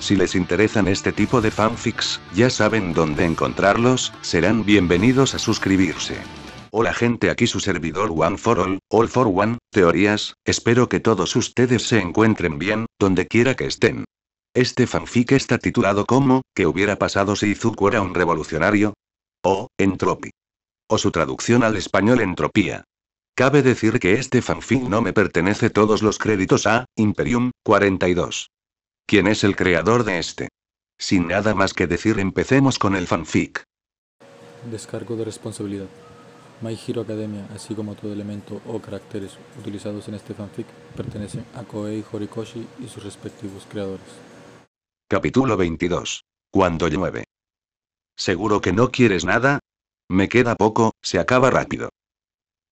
Si les interesan este tipo de fanfics, ya saben dónde encontrarlos, serán bienvenidos a suscribirse. Hola gente, aquí su servidor One for All, All for One, Teorías, espero que todos ustedes se encuentren bien, donde quiera que estén. Este fanfic está titulado como, ¿qué hubiera pasado si Izuku era un revolucionario? O, Entropy. O su traducción al español Entropía. Cabe decir que este fanfic no me pertenece todos los créditos a, Imperium, 42. ¿Quién es el creador de este? Sin nada más que decir, empecemos con el fanfic. Descargo de responsabilidad. My Hero Academia, así como todo elemento o caracteres utilizados en este fanfic, pertenecen a Koei Horikoshi y sus respectivos creadores. Capítulo 22. Cuando llueve. ¿Seguro que no quieres nada? Me queda poco, se acaba rápido.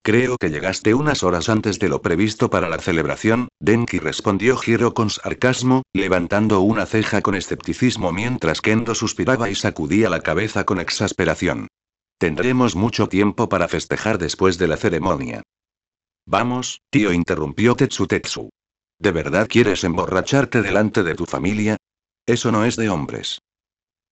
Creo que llegaste unas horas antes de lo previsto para la celebración, Denki respondió Hiro con sarcasmo, levantando una ceja con escepticismo mientras Kendo suspiraba y sacudía la cabeza con exasperación. Tendremos mucho tiempo para festejar después de la ceremonia. Vamos, tío, interrumpió Tetsu Tetsu. ¿De verdad quieres emborracharte delante de tu familia? Eso no es de hombres.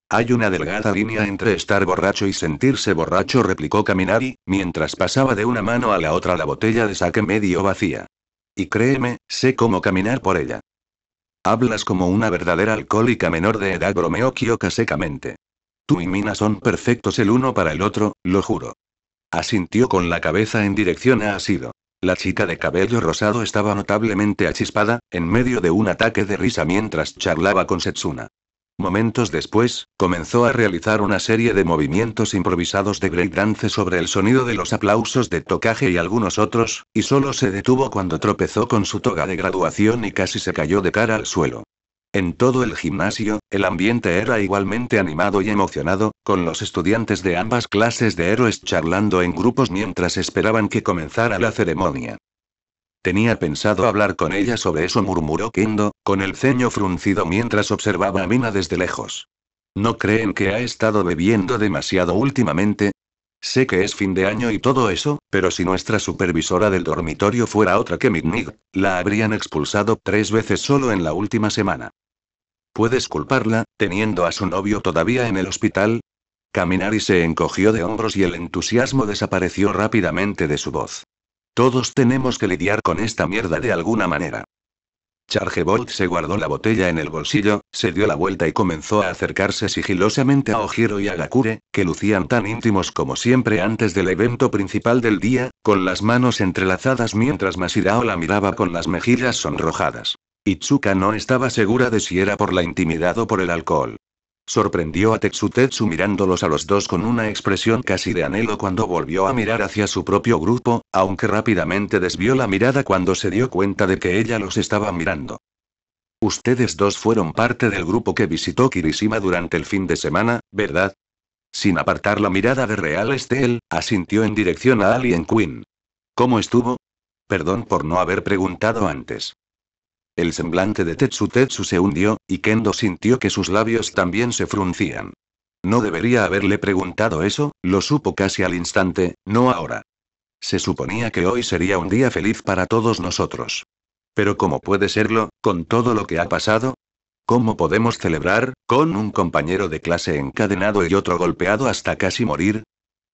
Hay una delgada línea entre estar borracho y sentirse borracho, replicó Caminari, mientras pasaba de una mano a la otra la botella de saque medio vacía. Y créeme, sé cómo caminar por ella. Hablas como una verdadera alcohólica menor de edad, bromeó Kyoka secamente. Tú y Mina son perfectos el uno para el otro, lo juro. Asintió con la cabeza en dirección a Asido. La chica de cabello rosado estaba notablemente achispada, en medio de un ataque de risa mientras charlaba con Setsuna. Momentos después, comenzó a realizar una serie de movimientos improvisados de breakdance sobre el sonido de los aplausos de tocaje y algunos otros, y solo se detuvo cuando tropezó con su toga de graduación y casi se cayó de cara al suelo. En todo el gimnasio, el ambiente era igualmente animado y emocionado, con los estudiantes de ambas clases de héroes charlando en grupos mientras esperaban que comenzara la ceremonia. Tenía pensado hablar con ella sobre eso, murmuró Kendo, con el ceño fruncido mientras observaba a Mina desde lejos. ¿No creen que ha estado bebiendo demasiado últimamente? Sé que es fin de año y todo eso, pero si nuestra supervisora del dormitorio fuera otra que Mignig, la habrían expulsado tres veces solo en la última semana. ¿Puedes culparla, teniendo a su novio todavía en el hospital? Caminari se encogió de hombros y el entusiasmo desapareció rápidamente de su voz. Todos tenemos que lidiar con esta mierda de alguna manera. Chargebolt se guardó la botella en el bolsillo, se dio la vuelta y comenzó a acercarse sigilosamente a Ojiro y a Gakure, que lucían tan íntimos como siempre antes del evento principal del día, con las manos entrelazadas mientras Masirao la miraba con las mejillas sonrojadas. Itsuka no estaba segura de si era por la intimidad o por el alcohol. Sorprendió a Tetsutetsu mirándolos a los dos con una expresión casi de anhelo cuando volvió a mirar hacia su propio grupo, aunque rápidamente desvió la mirada cuando se dio cuenta de que ella los estaba mirando. Ustedes dos fueron parte del grupo que visitó Kirishima durante el fin de semana, ¿verdad? Sin apartar la mirada de Real Estel, asintió en dirección a Alien Queen. ¿Cómo estuvo? Perdón por no haber preguntado antes. El semblante de Tetsu Tetsu se hundió, y Kendo sintió que sus labios también se fruncían. No debería haberle preguntado eso, lo supo casi al instante, no ahora. Se suponía que hoy sería un día feliz para todos nosotros. Pero ¿cómo puede serlo, con todo lo que ha pasado? ¿Cómo podemos celebrar, con un compañero de clase encadenado y otro golpeado hasta casi morir?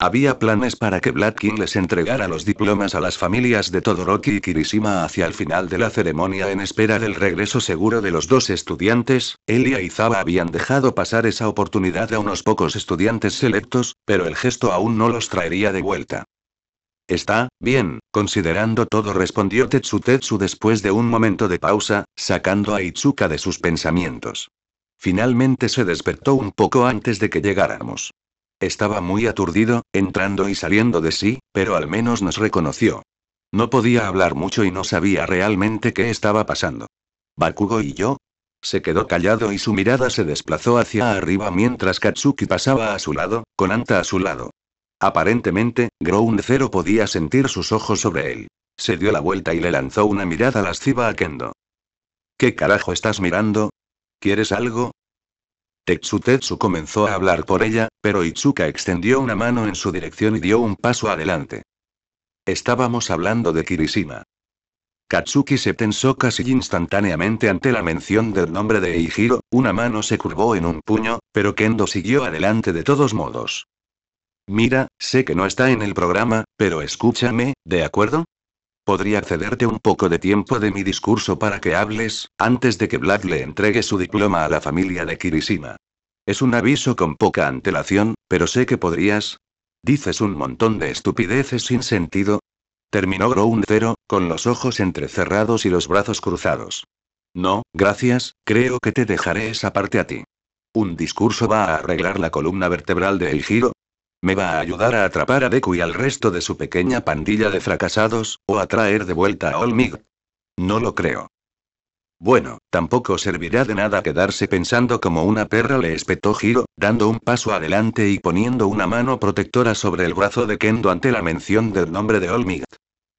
Había planes para que King les entregara los diplomas a las familias de Todoroki y Kirishima hacia el final de la ceremonia en espera del regreso seguro de los dos estudiantes. Elia y Zaba habían dejado pasar esa oportunidad a unos pocos estudiantes selectos, pero el gesto aún no los traería de vuelta. Está, bien, considerando todo respondió Tetsu Tetsu después de un momento de pausa, sacando a Itsuka de sus pensamientos. Finalmente se despertó un poco antes de que llegáramos. Estaba muy aturdido, entrando y saliendo de sí, pero al menos nos reconoció. No podía hablar mucho y no sabía realmente qué estaba pasando. Bakugo y yo. Se quedó callado y su mirada se desplazó hacia arriba mientras Katsuki pasaba a su lado, con Anta a su lado. Aparentemente, Ground Zero podía sentir sus ojos sobre él. Se dio la vuelta y le lanzó una mirada lasciva a Kendo. ¿Qué carajo estás mirando? ¿Quieres algo? Tetsu comenzó a hablar por ella, pero Itsuka extendió una mano en su dirección y dio un paso adelante. Estábamos hablando de Kirishima. Katsuki se tensó casi instantáneamente ante la mención del nombre de Eijiro, una mano se curvó en un puño, pero Kendo siguió adelante de todos modos. Mira, sé que no está en el programa, pero escúchame, ¿de acuerdo? Podría cederte un poco de tiempo de mi discurso para que hables, antes de que Vlad le entregue su diploma a la familia de Kirishima. Es un aviso con poca antelación, pero sé que podrías. Dices un montón de estupideces sin sentido. Terminó Ground Zero, con los ojos entrecerrados y los brazos cruzados. No, gracias, creo que te dejaré esa parte a ti. Un discurso va a arreglar la columna vertebral de El Giro, ¿Me va a ayudar a atrapar a Deku y al resto de su pequeña pandilla de fracasados, o a traer de vuelta a Olmig? No lo creo. Bueno, tampoco servirá de nada quedarse pensando como una perra le espetó Giro, dando un paso adelante y poniendo una mano protectora sobre el brazo de Kendo ante la mención del nombre de Olmig.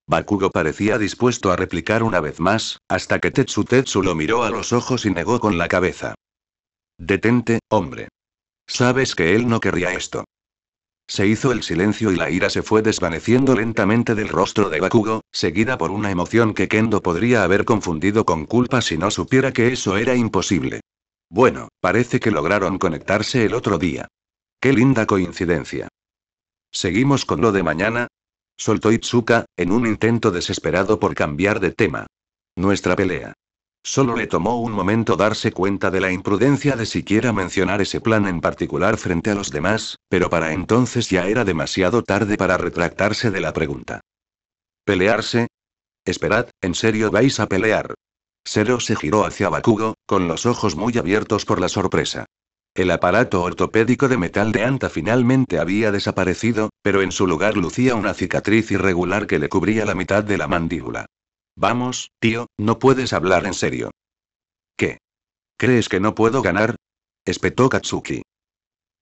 Bakugo parecía dispuesto a replicar una vez más, hasta que Tetsu Tetsu lo miró a los ojos y negó con la cabeza. Detente, hombre. Sabes que él no querría esto. Se hizo el silencio y la ira se fue desvaneciendo lentamente del rostro de Bakugo, seguida por una emoción que Kendo podría haber confundido con culpa si no supiera que eso era imposible. Bueno, parece que lograron conectarse el otro día. Qué linda coincidencia. ¿Seguimos con lo de mañana? Soltó Itsuka, en un intento desesperado por cambiar de tema. Nuestra pelea. Solo le tomó un momento darse cuenta de la imprudencia de siquiera mencionar ese plan en particular frente a los demás, pero para entonces ya era demasiado tarde para retractarse de la pregunta. ¿Pelearse? Esperad, ¿en serio vais a pelear? Sero se giró hacia Bakugo, con los ojos muy abiertos por la sorpresa. El aparato ortopédico de metal de Anta finalmente había desaparecido, pero en su lugar lucía una cicatriz irregular que le cubría la mitad de la mandíbula. Vamos, tío, no puedes hablar en serio. ¿Qué? ¿Crees que no puedo ganar? espetó Katsuki.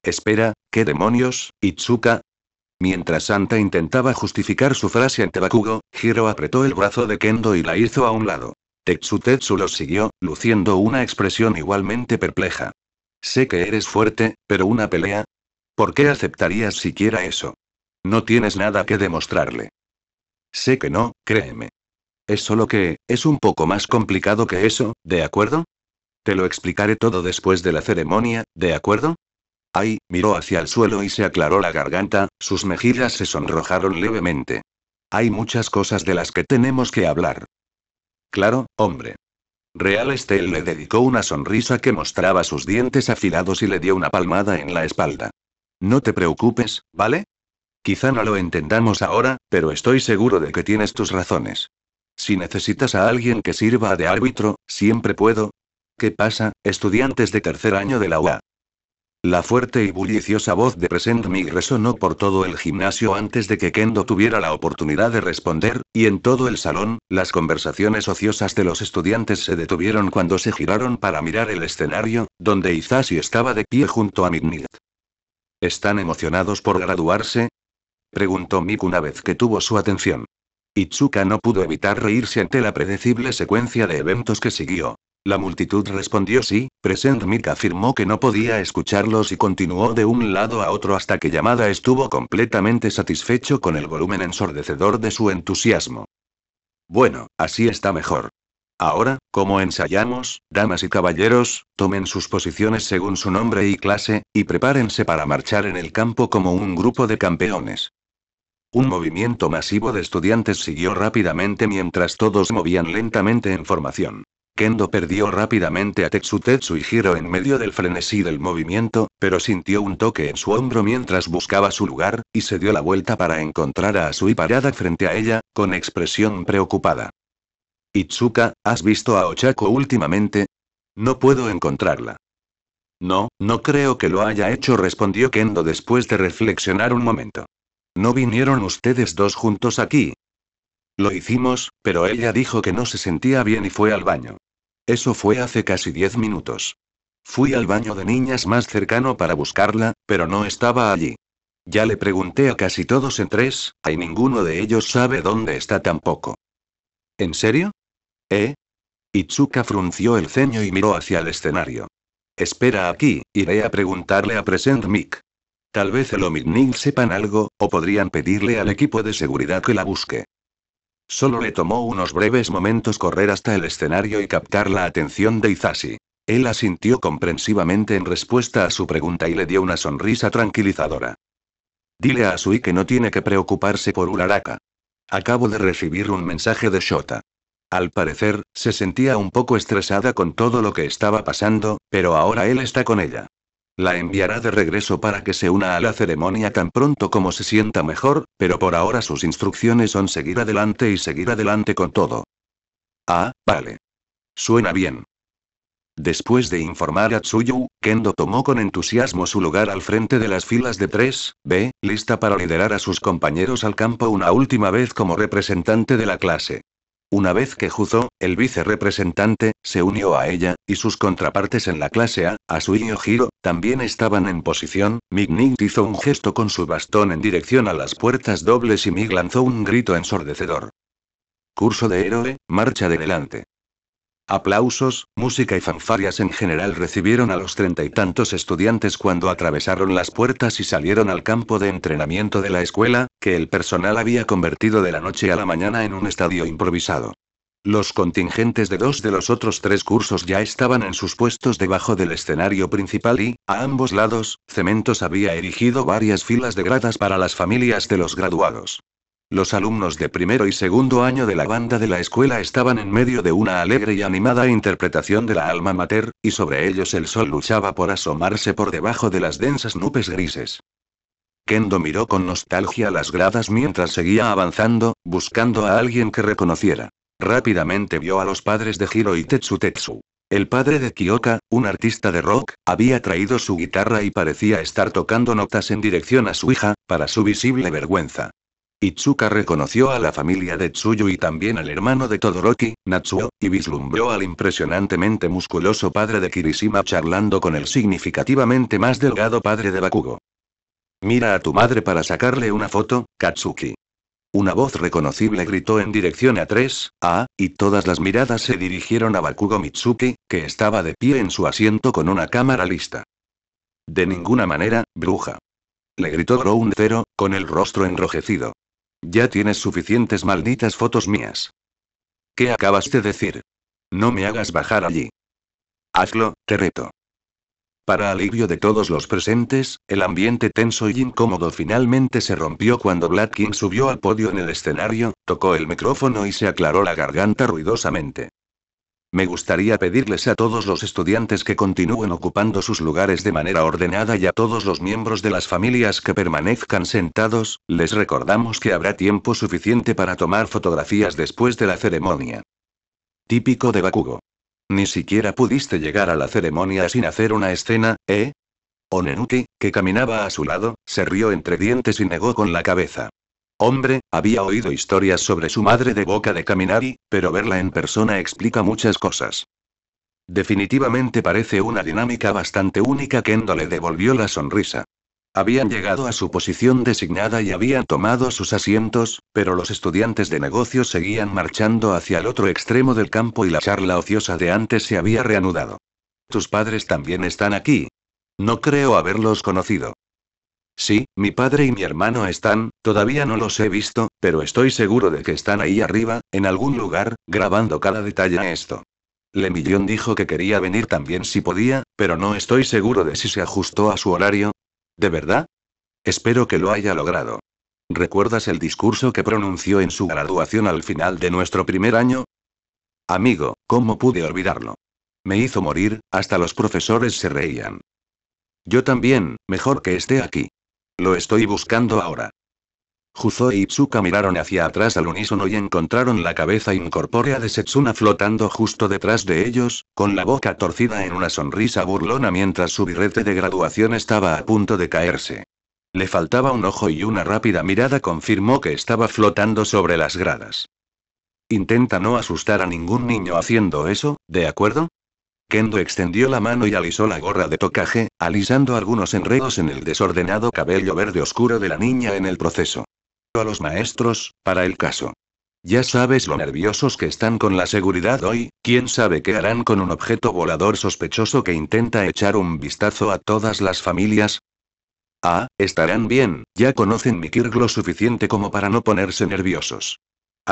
Espera, ¿qué demonios, Itsuka? Mientras Santa intentaba justificar su frase ante Bakugo, Hiro apretó el brazo de Kendo y la hizo a un lado. Tetsutetsu los siguió, luciendo una expresión igualmente perpleja. Sé que eres fuerte, pero una pelea. ¿Por qué aceptarías siquiera eso? No tienes nada que demostrarle. Sé que no, créeme. Es solo que, es un poco más complicado que eso, ¿de acuerdo? Te lo explicaré todo después de la ceremonia, ¿de acuerdo? Ay, miró hacia el suelo y se aclaró la garganta, sus mejillas se sonrojaron levemente. Hay muchas cosas de las que tenemos que hablar. Claro, hombre. Real Estel le dedicó una sonrisa que mostraba sus dientes afilados y le dio una palmada en la espalda. No te preocupes, ¿vale? Quizá no lo entendamos ahora, pero estoy seguro de que tienes tus razones. Si necesitas a alguien que sirva de árbitro, siempre puedo. ¿Qué pasa, estudiantes de tercer año de la UA? La fuerte y bulliciosa voz de Present Me resonó por todo el gimnasio antes de que Kendo tuviera la oportunidad de responder, y en todo el salón, las conversaciones ociosas de los estudiantes se detuvieron cuando se giraron para mirar el escenario, donde Izashi estaba de pie junto a Midnight. ¿Están emocionados por graduarse? preguntó Mick una vez que tuvo su atención. Itsuka no pudo evitar reírse ante la predecible secuencia de eventos que siguió. La multitud respondió sí, Present Mika afirmó que no podía escucharlos y continuó de un lado a otro hasta que Yamada estuvo completamente satisfecho con el volumen ensordecedor de su entusiasmo. Bueno, así está mejor. Ahora, como ensayamos, damas y caballeros, tomen sus posiciones según su nombre y clase, y prepárense para marchar en el campo como un grupo de campeones. Un movimiento masivo de estudiantes siguió rápidamente mientras todos movían lentamente en formación. Kendo perdió rápidamente a Tetsu Tetsu y giro en medio del frenesí del movimiento, pero sintió un toque en su hombro mientras buscaba su lugar, y se dio la vuelta para encontrar a Asui parada frente a ella, con expresión preocupada. Itsuka, ¿has visto a Ochako últimamente? No puedo encontrarla. No, no creo que lo haya hecho, respondió Kendo después de reflexionar un momento. ¿No vinieron ustedes dos juntos aquí? Lo hicimos, pero ella dijo que no se sentía bien y fue al baño. Eso fue hace casi diez minutos. Fui al baño de niñas más cercano para buscarla, pero no estaba allí. Ya le pregunté a casi todos en tres, y ninguno de ellos sabe dónde está tampoco. ¿En serio? ¿Eh? Itsuka frunció el ceño y miró hacia el escenario. Espera aquí, iré a preguntarle a Present Mick. Tal vez el Omidnil sepan algo, o podrían pedirle al equipo de seguridad que la busque. Solo le tomó unos breves momentos correr hasta el escenario y captar la atención de Izasi. Él asintió comprensivamente en respuesta a su pregunta y le dio una sonrisa tranquilizadora. Dile a Sui que no tiene que preocuparse por Uraraka. Acabo de recibir un mensaje de Shota. Al parecer, se sentía un poco estresada con todo lo que estaba pasando, pero ahora él está con ella. La enviará de regreso para que se una a la ceremonia tan pronto como se sienta mejor, pero por ahora sus instrucciones son seguir adelante y seguir adelante con todo. Ah, vale. Suena bien. Después de informar a Tsuyu, Kendo tomó con entusiasmo su lugar al frente de las filas de 3B, lista para liderar a sus compañeros al campo una última vez como representante de la clase. Una vez que Juzo, el vicerepresentante, se unió a ella, y sus contrapartes en la clase A, su hijo giro, también estaban en posición, Mignit hizo un gesto con su bastón en dirección a las puertas dobles y Mig lanzó un grito ensordecedor. Curso de héroe, marcha de delante. Aplausos, música y fanfarias en general recibieron a los treinta y tantos estudiantes cuando atravesaron las puertas y salieron al campo de entrenamiento de la escuela, que el personal había convertido de la noche a la mañana en un estadio improvisado. Los contingentes de dos de los otros tres cursos ya estaban en sus puestos debajo del escenario principal y, a ambos lados, Cementos había erigido varias filas de gradas para las familias de los graduados. Los alumnos de primero y segundo año de la banda de la escuela estaban en medio de una alegre y animada interpretación de la alma mater, y sobre ellos el sol luchaba por asomarse por debajo de las densas nubes grises. Kendo miró con nostalgia las gradas mientras seguía avanzando, buscando a alguien que reconociera. Rápidamente vio a los padres de Hiro y Tetsu Tetsu. El padre de Kioka, un artista de rock, había traído su guitarra y parecía estar tocando notas en dirección a su hija, para su visible vergüenza. Itsuka reconoció a la familia de Tsuyu y también al hermano de Todoroki, Natsuo, y vislumbró al impresionantemente musculoso padre de Kirishima charlando con el significativamente más delgado padre de Bakugo. Mira a tu madre para sacarle una foto, Katsuki. Una voz reconocible gritó en dirección a 3A, y todas las miradas se dirigieron a Bakugo Mitsuki, que estaba de pie en su asiento con una cámara lista. De ninguna manera, bruja. Le gritó Ground Zero, con el rostro enrojecido. Ya tienes suficientes malditas fotos mías. ¿Qué acabas de decir? No me hagas bajar allí. Hazlo, te reto. Para alivio de todos los presentes, el ambiente tenso y incómodo finalmente se rompió cuando Black subió al podio en el escenario, tocó el micrófono y se aclaró la garganta ruidosamente. Me gustaría pedirles a todos los estudiantes que continúen ocupando sus lugares de manera ordenada y a todos los miembros de las familias que permanezcan sentados, les recordamos que habrá tiempo suficiente para tomar fotografías después de la ceremonia. Típico de Bakugo. Ni siquiera pudiste llegar a la ceremonia sin hacer una escena, ¿eh? Onenuki, que caminaba a su lado, se rió entre dientes y negó con la cabeza. Hombre, había oído historias sobre su madre de boca de Caminari, pero verla en persona explica muchas cosas. Definitivamente parece una dinámica bastante única. Kendo le devolvió la sonrisa. Habían llegado a su posición designada y habían tomado sus asientos, pero los estudiantes de negocios seguían marchando hacia el otro extremo del campo y la charla ociosa de antes se había reanudado. Tus padres también están aquí. No creo haberlos conocido. Sí, mi padre y mi hermano están, todavía no los he visto, pero estoy seguro de que están ahí arriba, en algún lugar, grabando cada detalle a esto. Lemillón dijo que quería venir también si podía, pero no estoy seguro de si se ajustó a su horario. ¿De verdad? Espero que lo haya logrado. ¿Recuerdas el discurso que pronunció en su graduación al final de nuestro primer año? Amigo, ¿cómo pude olvidarlo? Me hizo morir, hasta los profesores se reían. Yo también, mejor que esté aquí. Lo estoy buscando ahora. Juzo y e Itsuka miraron hacia atrás al unísono y encontraron la cabeza incorpórea de Setsuna flotando justo detrás de ellos, con la boca torcida en una sonrisa burlona mientras su birrete de graduación estaba a punto de caerse. Le faltaba un ojo y una rápida mirada confirmó que estaba flotando sobre las gradas. Intenta no asustar a ningún niño haciendo eso, ¿de acuerdo? Kendo extendió la mano y alisó la gorra de tocaje, alisando algunos enredos en el desordenado cabello verde oscuro de la niña en el proceso. A los maestros, para el caso. Ya sabes lo nerviosos que están con la seguridad hoy, quién sabe qué harán con un objeto volador sospechoso que intenta echar un vistazo a todas las familias. Ah, estarán bien, ya conocen mi Kirk lo suficiente como para no ponerse nerviosos.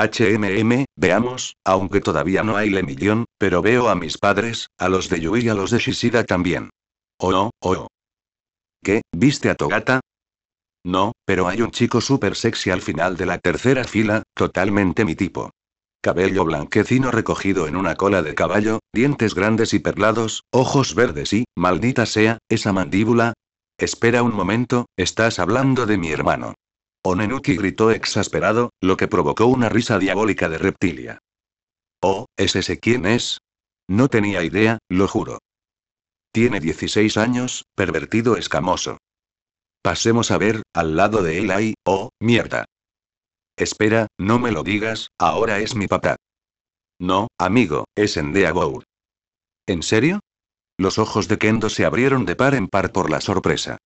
HMM, veamos, aunque todavía no hay Lemillón, pero veo a mis padres, a los de Yui y a los de Shishida también. Oh, oh, oh. ¿Qué? ¿Viste a Togata? No, pero hay un chico súper sexy al final de la tercera fila, totalmente mi tipo. Cabello blanquecino recogido en una cola de caballo, dientes grandes y perlados, ojos verdes y, maldita sea, esa mandíbula. Espera un momento, estás hablando de mi hermano. Onenuki gritó exasperado, lo que provocó una risa diabólica de reptilia. Oh, ¿es ese quién es? No tenía idea, lo juro. Tiene 16 años, pervertido escamoso. Pasemos a ver, al lado de él hay, oh, mierda. Espera, no me lo digas, ahora es mi papá. No, amigo, es Endeagour. ¿En serio? Los ojos de Kendo se abrieron de par en par por la sorpresa.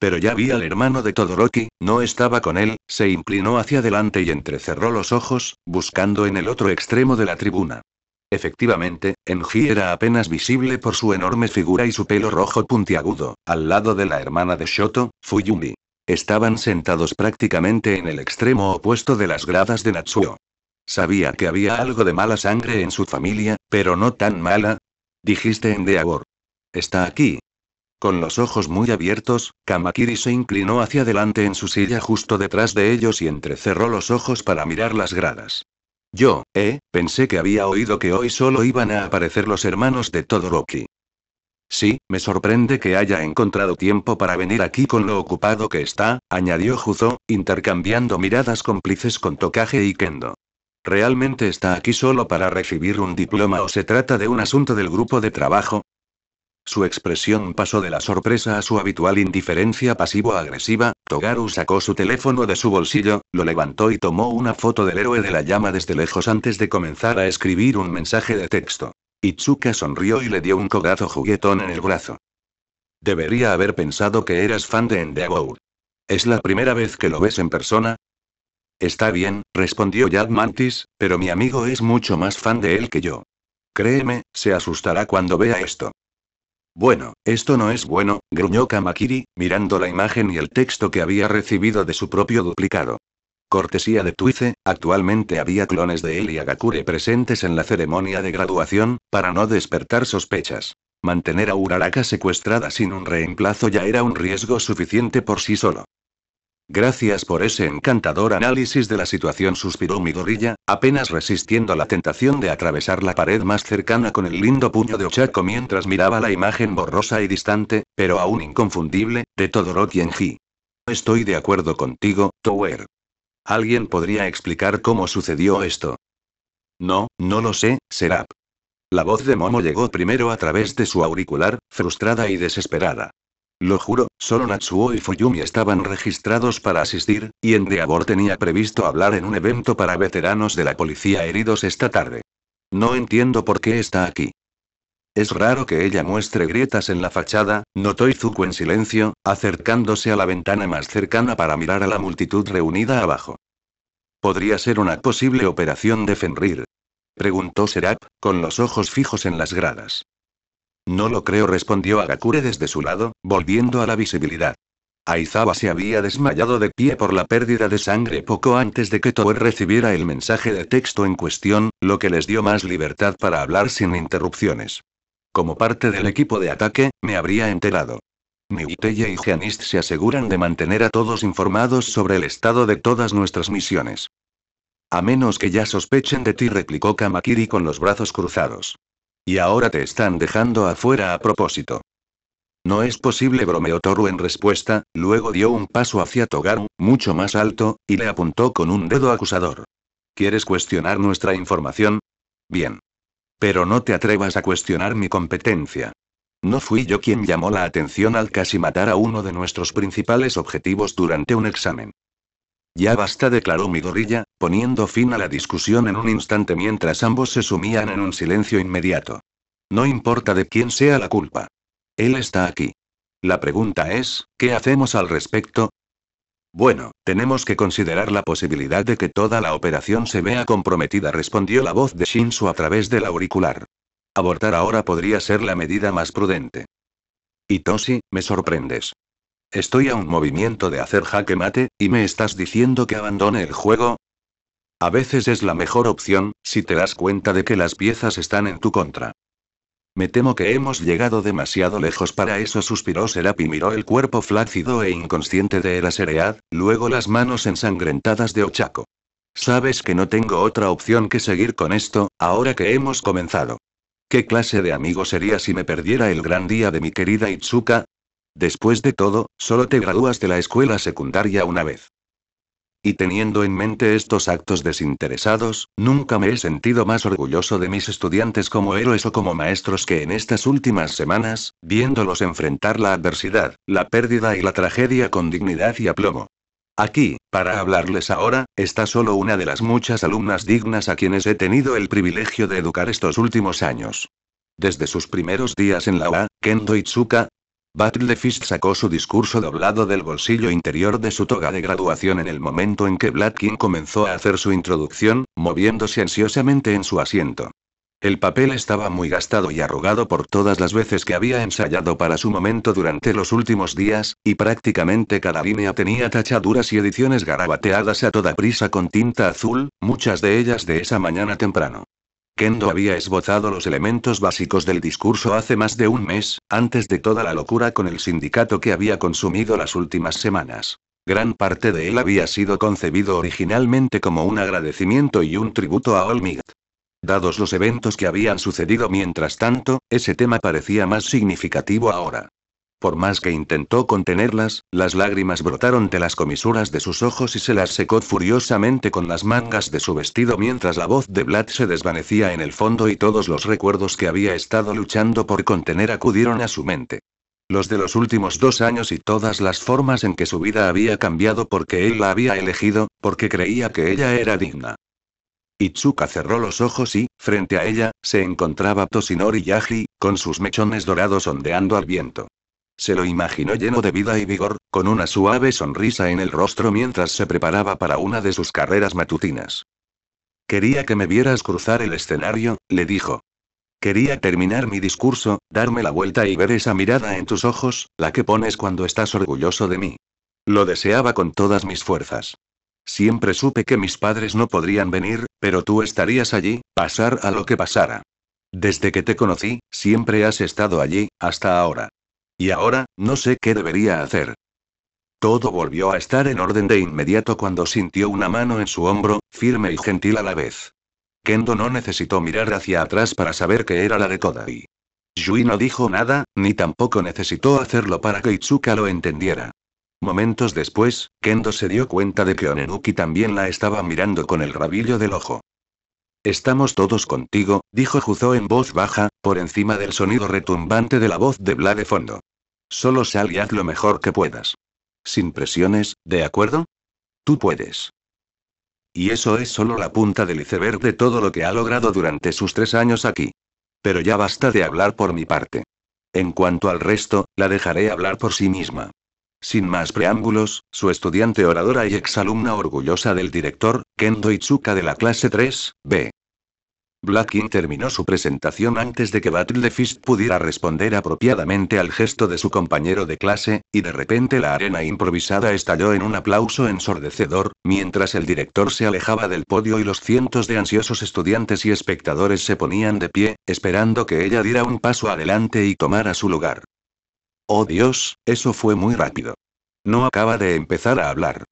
Pero ya vi al hermano de Todoroki, no estaba con él, se inclinó hacia adelante y entrecerró los ojos, buscando en el otro extremo de la tribuna. Efectivamente, Enji era apenas visible por su enorme figura y su pelo rojo puntiagudo, al lado de la hermana de Shoto, Fuyumi. Estaban sentados prácticamente en el extremo opuesto de las gradas de Natsuo. Sabía que había algo de mala sangre en su familia, pero no tan mala. Dijiste en Deagor. Está aquí, con los ojos muy abiertos, Kamakiri se inclinó hacia adelante en su silla justo detrás de ellos y entrecerró los ojos para mirar las gradas. Yo, eh, pensé que había oído que hoy solo iban a aparecer los hermanos de Todoroki. Sí, me sorprende que haya encontrado tiempo para venir aquí con lo ocupado que está, añadió Juzo, intercambiando miradas cómplices con Tokage y Kendo. ¿Realmente está aquí solo para recibir un diploma o se trata de un asunto del grupo de trabajo? Su expresión pasó de la sorpresa a su habitual indiferencia pasivo-agresiva. Togaru sacó su teléfono de su bolsillo, lo levantó y tomó una foto del héroe de la llama desde lejos antes de comenzar a escribir un mensaje de texto. Itsuka sonrió y le dio un cogazo juguetón en el brazo. Debería haber pensado que eras fan de Endeavour. ¿Es la primera vez que lo ves en persona? Está bien, respondió Yad Mantis, pero mi amigo es mucho más fan de él que yo. Créeme, se asustará cuando vea esto. Bueno, esto no es bueno, gruñó Kamakiri, mirando la imagen y el texto que había recibido de su propio duplicado. Cortesía de Twice, actualmente había clones de él y Agakure presentes en la ceremonia de graduación, para no despertar sospechas. Mantener a Uraraka secuestrada sin un reemplazo ya era un riesgo suficiente por sí solo. Gracias por ese encantador análisis de la situación, suspiró mi gorrilla apenas resistiendo la tentación de atravesar la pared más cercana con el lindo puño de Ochako mientras miraba la imagen borrosa y distante, pero aún inconfundible, de Todoroki Enji. Estoy de acuerdo contigo, Tower. ¿Alguien podría explicar cómo sucedió esto? No, no lo sé, Serap. La voz de Momo llegó primero a través de su auricular, frustrada y desesperada. Lo juro, solo Natsuo y Fuyumi estaban registrados para asistir, y Endeavor tenía previsto hablar en un evento para veteranos de la policía heridos esta tarde. No entiendo por qué está aquí. Es raro que ella muestre grietas en la fachada, notó Izuku en silencio, acercándose a la ventana más cercana para mirar a la multitud reunida abajo. Podría ser una posible operación de Fenrir. Preguntó Serap, con los ojos fijos en las gradas. No lo creo, respondió Agakure desde su lado, volviendo a la visibilidad. Aizawa se había desmayado de pie por la pérdida de sangre poco antes de que Tower recibiera el mensaje de texto en cuestión, lo que les dio más libertad para hablar sin interrupciones. Como parte del equipo de ataque, me habría enterado. Niutella y Janist se aseguran de mantener a todos informados sobre el estado de todas nuestras misiones. A menos que ya sospechen de ti, replicó Kamakiri con los brazos cruzados. Y ahora te están dejando afuera a propósito. No es posible, bromeó Toru en respuesta, luego dio un paso hacia Togaru, mucho más alto, y le apuntó con un dedo acusador. ¿Quieres cuestionar nuestra información? Bien. Pero no te atrevas a cuestionar mi competencia. No fui yo quien llamó la atención al casi matar a uno de nuestros principales objetivos durante un examen. Ya basta, declaró Midorilla, poniendo fin a la discusión en un instante mientras ambos se sumían en un silencio inmediato. No importa de quién sea la culpa. Él está aquí. La pregunta es, ¿qué hacemos al respecto? Bueno, tenemos que considerar la posibilidad de que toda la operación se vea comprometida, respondió la voz de Shinsu a través del auricular. Abortar ahora podría ser la medida más prudente. Itoshi, me sorprendes. Estoy a un movimiento de hacer jaque mate, y me estás diciendo que abandone el juego. A veces es la mejor opción, si te das cuenta de que las piezas están en tu contra. Me temo que hemos llegado demasiado lejos para eso, suspiró Serapi. miró el cuerpo flácido e inconsciente de la luego las manos ensangrentadas de Ochako. Sabes que no tengo otra opción que seguir con esto, ahora que hemos comenzado. ¿Qué clase de amigo sería si me perdiera el gran día de mi querida Itsuka? Después de todo, solo te gradúas de la escuela secundaria una vez. Y teniendo en mente estos actos desinteresados, nunca me he sentido más orgulloso de mis estudiantes como héroes o como maestros que en estas últimas semanas, viéndolos enfrentar la adversidad, la pérdida y la tragedia con dignidad y aplomo. Aquí, para hablarles ahora, está solo una de las muchas alumnas dignas a quienes he tenido el privilegio de educar estos últimos años. Desde sus primeros días en la UA, Kendo Itsuka, Battlefist sacó su discurso doblado del bolsillo interior de su toga de graduación en el momento en que Blatkin comenzó a hacer su introducción, moviéndose ansiosamente en su asiento. El papel estaba muy gastado y arrugado por todas las veces que había ensayado para su momento durante los últimos días, y prácticamente cada línea tenía tachaduras y ediciones garabateadas a toda prisa con tinta azul, muchas de ellas de esa mañana temprano. Kendo había esbozado los elementos básicos del discurso hace más de un mes, antes de toda la locura con el sindicato que había consumido las últimas semanas. Gran parte de él había sido concebido originalmente como un agradecimiento y un tributo a Olmigd. Dados los eventos que habían sucedido mientras tanto, ese tema parecía más significativo ahora. Por más que intentó contenerlas, las lágrimas brotaron de las comisuras de sus ojos y se las secó furiosamente con las mangas de su vestido mientras la voz de Vlad se desvanecía en el fondo y todos los recuerdos que había estado luchando por contener acudieron a su mente. Los de los últimos dos años y todas las formas en que su vida había cambiado porque él la había elegido, porque creía que ella era digna. Itsuka cerró los ojos y, frente a ella, se encontraba Toshinori Yagi, con sus mechones dorados ondeando al viento. Se lo imaginó lleno de vida y vigor, con una suave sonrisa en el rostro mientras se preparaba para una de sus carreras matutinas. Quería que me vieras cruzar el escenario, le dijo. Quería terminar mi discurso, darme la vuelta y ver esa mirada en tus ojos, la que pones cuando estás orgulloso de mí. Lo deseaba con todas mis fuerzas. Siempre supe que mis padres no podrían venir, pero tú estarías allí, pasar a lo que pasara. Desde que te conocí, siempre has estado allí, hasta ahora. Y ahora, no sé qué debería hacer. Todo volvió a estar en orden de inmediato cuando sintió una mano en su hombro, firme y gentil a la vez. Kendo no necesitó mirar hacia atrás para saber que era la de Kodai. Yui no dijo nada, ni tampoco necesitó hacerlo para que Itsuka lo entendiera. Momentos después, Kendo se dio cuenta de que Onenuki también la estaba mirando con el rabillo del ojo. Estamos todos contigo, dijo Juzo en voz baja, por encima del sonido retumbante de la voz de Bla de fondo. Solo sal y haz lo mejor que puedas. Sin presiones, ¿de acuerdo? Tú puedes. Y eso es solo la punta del iceberg de todo lo que ha logrado durante sus tres años aquí. Pero ya basta de hablar por mi parte. En cuanto al resto, la dejaré hablar por sí misma. Sin más preámbulos, su estudiante oradora y exalumna orgullosa del director, Kendo Itsuka de la clase 3, B, Black terminó su presentación antes de que Battle Fist pudiera responder apropiadamente al gesto de su compañero de clase, y de repente la arena improvisada estalló en un aplauso ensordecedor, mientras el director se alejaba del podio y los cientos de ansiosos estudiantes y espectadores se ponían de pie, esperando que ella diera un paso adelante y tomara su lugar. Oh Dios, eso fue muy rápido. No acaba de empezar a hablar.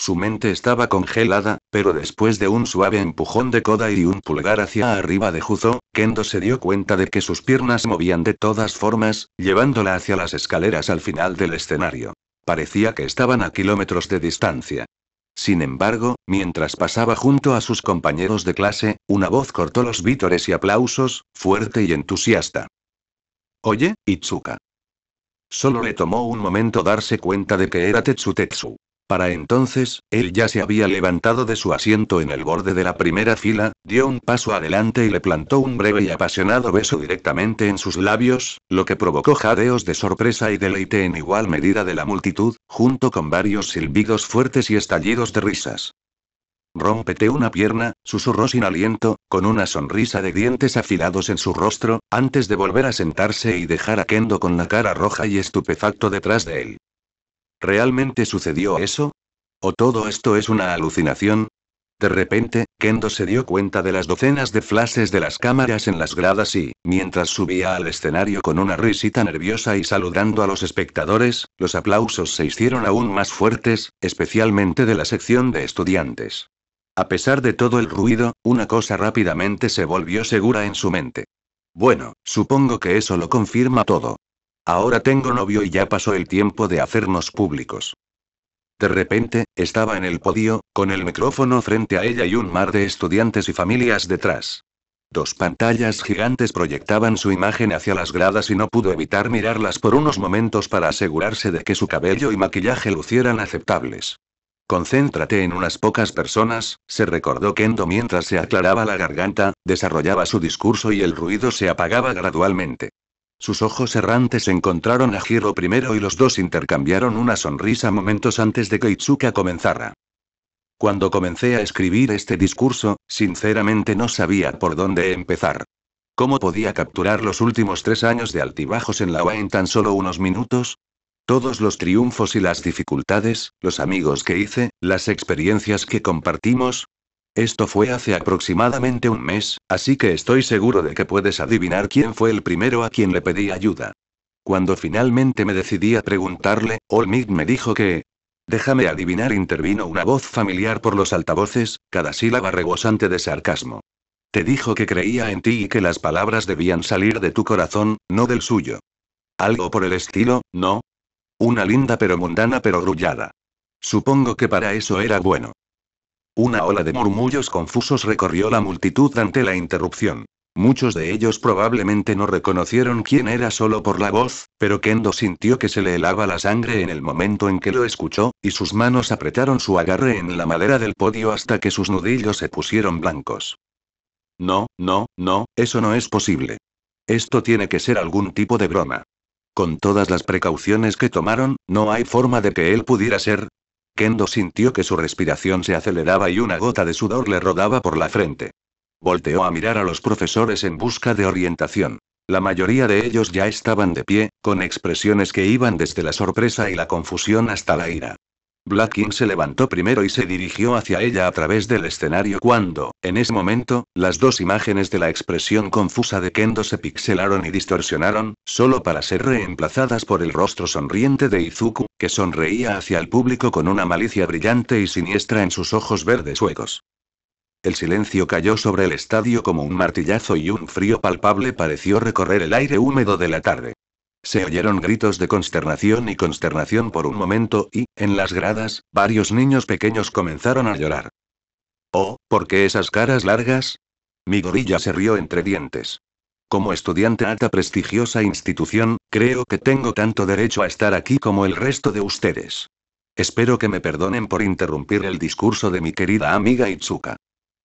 Su mente estaba congelada, pero después de un suave empujón de coda y un pulgar hacia arriba de Juzo, Kendo se dio cuenta de que sus piernas movían de todas formas, llevándola hacia las escaleras al final del escenario. Parecía que estaban a kilómetros de distancia. Sin embargo, mientras pasaba junto a sus compañeros de clase, una voz cortó los vítores y aplausos, fuerte y entusiasta. Oye, Itsuka. Solo le tomó un momento darse cuenta de que era Tetsu Tetsu. Para entonces, él ya se había levantado de su asiento en el borde de la primera fila, dio un paso adelante y le plantó un breve y apasionado beso directamente en sus labios, lo que provocó jadeos de sorpresa y deleite en igual medida de la multitud, junto con varios silbidos fuertes y estallidos de risas. Rómpete una pierna, susurró sin aliento, con una sonrisa de dientes afilados en su rostro, antes de volver a sentarse y dejar a Kendo con la cara roja y estupefacto detrás de él. ¿Realmente sucedió eso? ¿O todo esto es una alucinación? De repente, Kendo se dio cuenta de las docenas de flashes de las cámaras en las gradas y, mientras subía al escenario con una risita nerviosa y saludando a los espectadores, los aplausos se hicieron aún más fuertes, especialmente de la sección de estudiantes. A pesar de todo el ruido, una cosa rápidamente se volvió segura en su mente. Bueno, supongo que eso lo confirma todo. Ahora tengo novio y ya pasó el tiempo de hacernos públicos. De repente, estaba en el podio, con el micrófono frente a ella y un mar de estudiantes y familias detrás. Dos pantallas gigantes proyectaban su imagen hacia las gradas y no pudo evitar mirarlas por unos momentos para asegurarse de que su cabello y maquillaje lucieran aceptables. Concéntrate en unas pocas personas, se recordó Kendo mientras se aclaraba la garganta, desarrollaba su discurso y el ruido se apagaba gradualmente. Sus ojos errantes encontraron a Giro primero y los dos intercambiaron una sonrisa momentos antes de que Itsuka comenzara. Cuando comencé a escribir este discurso, sinceramente no sabía por dónde empezar. ¿Cómo podía capturar los últimos tres años de altibajos en la UA en tan solo unos minutos? Todos los triunfos y las dificultades, los amigos que hice, las experiencias que compartimos, esto fue hace aproximadamente un mes, así que estoy seguro de que puedes adivinar quién fue el primero a quien le pedí ayuda. Cuando finalmente me decidí a preguntarle, Olmig me dijo que... Déjame adivinar, intervino una voz familiar por los altavoces, cada sílaba rebosante de sarcasmo. Te dijo que creía en ti y que las palabras debían salir de tu corazón, no del suyo. Algo por el estilo, ¿no? Una linda pero mundana pero grullada. Supongo que para eso era bueno. Una ola de murmullos confusos recorrió la multitud ante la interrupción. Muchos de ellos probablemente no reconocieron quién era solo por la voz, pero Kendo sintió que se le helaba la sangre en el momento en que lo escuchó, y sus manos apretaron su agarre en la madera del podio hasta que sus nudillos se pusieron blancos. No, no, no, eso no es posible. Esto tiene que ser algún tipo de broma. Con todas las precauciones que tomaron, no hay forma de que él pudiera ser, Kendo sintió que su respiración se aceleraba y una gota de sudor le rodaba por la frente. Volteó a mirar a los profesores en busca de orientación. La mayoría de ellos ya estaban de pie, con expresiones que iban desde la sorpresa y la confusión hasta la ira. Black se levantó primero y se dirigió hacia ella a través del escenario cuando, en ese momento, las dos imágenes de la expresión confusa de Kendo se pixelaron y distorsionaron, solo para ser reemplazadas por el rostro sonriente de Izuku, que sonreía hacia el público con una malicia brillante y siniestra en sus ojos verdes huecos. El silencio cayó sobre el estadio como un martillazo y un frío palpable pareció recorrer el aire húmedo de la tarde. Se oyeron gritos de consternación y consternación por un momento y, en las gradas, varios niños pequeños comenzaron a llorar. Oh, ¿por qué esas caras largas? Mi gorilla se rió entre dientes. Como estudiante de alta prestigiosa institución, creo que tengo tanto derecho a estar aquí como el resto de ustedes. Espero que me perdonen por interrumpir el discurso de mi querida amiga Itsuka.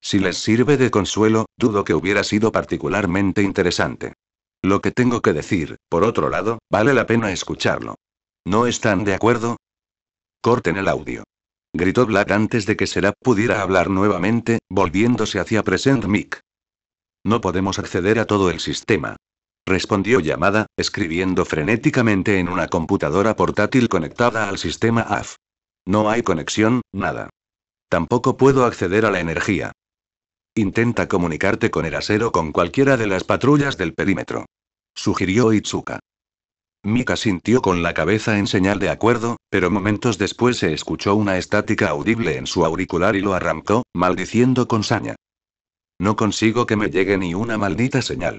Si les sirve de consuelo, dudo que hubiera sido particularmente interesante. Lo que tengo que decir, por otro lado, vale la pena escucharlo. ¿No están de acuerdo? Corten el audio. Gritó Black antes de que Serap pudiera hablar nuevamente, volviéndose hacia Present Mic. No podemos acceder a todo el sistema. Respondió llamada, escribiendo frenéticamente en una computadora portátil conectada al sistema AF. No hay conexión, nada. Tampoco puedo acceder a la energía. Intenta comunicarte con el asero con cualquiera de las patrullas del perímetro. Sugirió Itsuka. Mika sintió con la cabeza en señal de acuerdo, pero momentos después se escuchó una estática audible en su auricular y lo arrancó, maldiciendo con saña. No consigo que me llegue ni una maldita señal.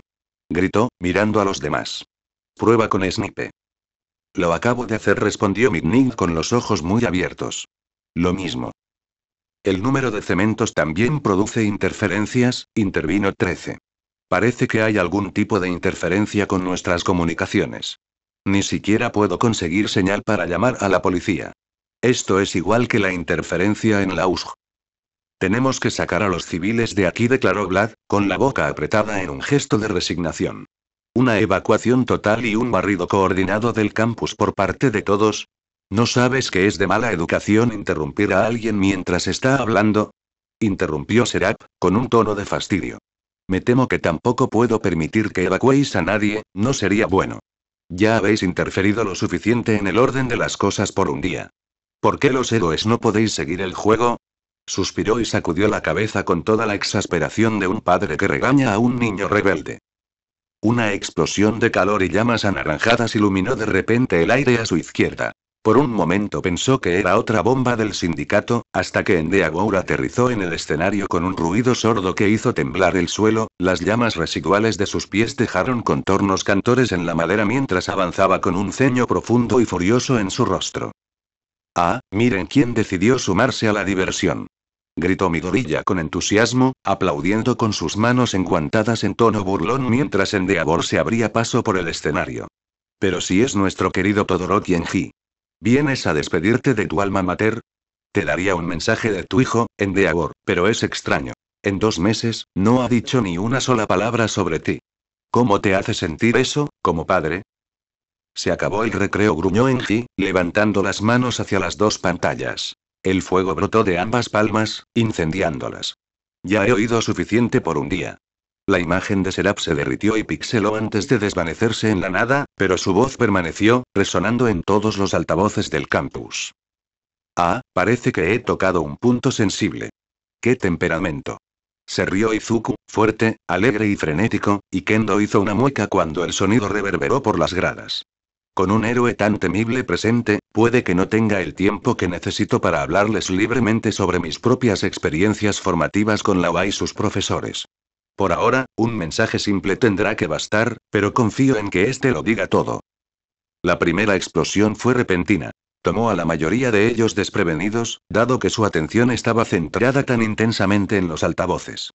Gritó, mirando a los demás. Prueba con Snipe. Lo acabo de hacer, respondió McNeil con los ojos muy abiertos. Lo mismo. El número de cementos también produce interferencias, intervino 13. Parece que hay algún tipo de interferencia con nuestras comunicaciones. Ni siquiera puedo conseguir señal para llamar a la policía. Esto es igual que la interferencia en la USG. Tenemos que sacar a los civiles de aquí, declaró Vlad, con la boca apretada en un gesto de resignación. Una evacuación total y un barrido coordinado del campus por parte de todos, ¿No sabes que es de mala educación interrumpir a alguien mientras está hablando? Interrumpió Serap, con un tono de fastidio. Me temo que tampoco puedo permitir que evacuéis a nadie, no sería bueno. Ya habéis interferido lo suficiente en el orden de las cosas por un día. ¿Por qué los héroes no podéis seguir el juego? Suspiró y sacudió la cabeza con toda la exasperación de un padre que regaña a un niño rebelde. Una explosión de calor y llamas anaranjadas iluminó de repente el aire a su izquierda. Por un momento pensó que era otra bomba del sindicato, hasta que Endeavor aterrizó en el escenario con un ruido sordo que hizo temblar el suelo, las llamas residuales de sus pies dejaron contornos cantores en la madera mientras avanzaba con un ceño profundo y furioso en su rostro. Ah, miren quién decidió sumarse a la diversión. Gritó Midorilla con entusiasmo, aplaudiendo con sus manos enguantadas en tono burlón mientras Endeavor se abría paso por el escenario. Pero si es nuestro querido Todoroki ¿Vienes a despedirte de tu alma mater? Te daría un mensaje de tu hijo, Endeavor, pero es extraño. En dos meses, no ha dicho ni una sola palabra sobre ti. ¿Cómo te hace sentir eso, como padre? Se acabó el recreo, gruñó Enji, levantando las manos hacia las dos pantallas. El fuego brotó de ambas palmas, incendiándolas. Ya he oído suficiente por un día. La imagen de Serap se derritió y pixeló antes de desvanecerse en la nada, pero su voz permaneció, resonando en todos los altavoces del campus. Ah, parece que he tocado un punto sensible. ¡Qué temperamento! Se rió Izuku, fuerte, alegre y frenético, y Kendo hizo una mueca cuando el sonido reverberó por las gradas. Con un héroe tan temible presente, puede que no tenga el tiempo que necesito para hablarles libremente sobre mis propias experiencias formativas con la y sus profesores. Por ahora, un mensaje simple tendrá que bastar, pero confío en que éste lo diga todo. La primera explosión fue repentina. Tomó a la mayoría de ellos desprevenidos, dado que su atención estaba centrada tan intensamente en los altavoces.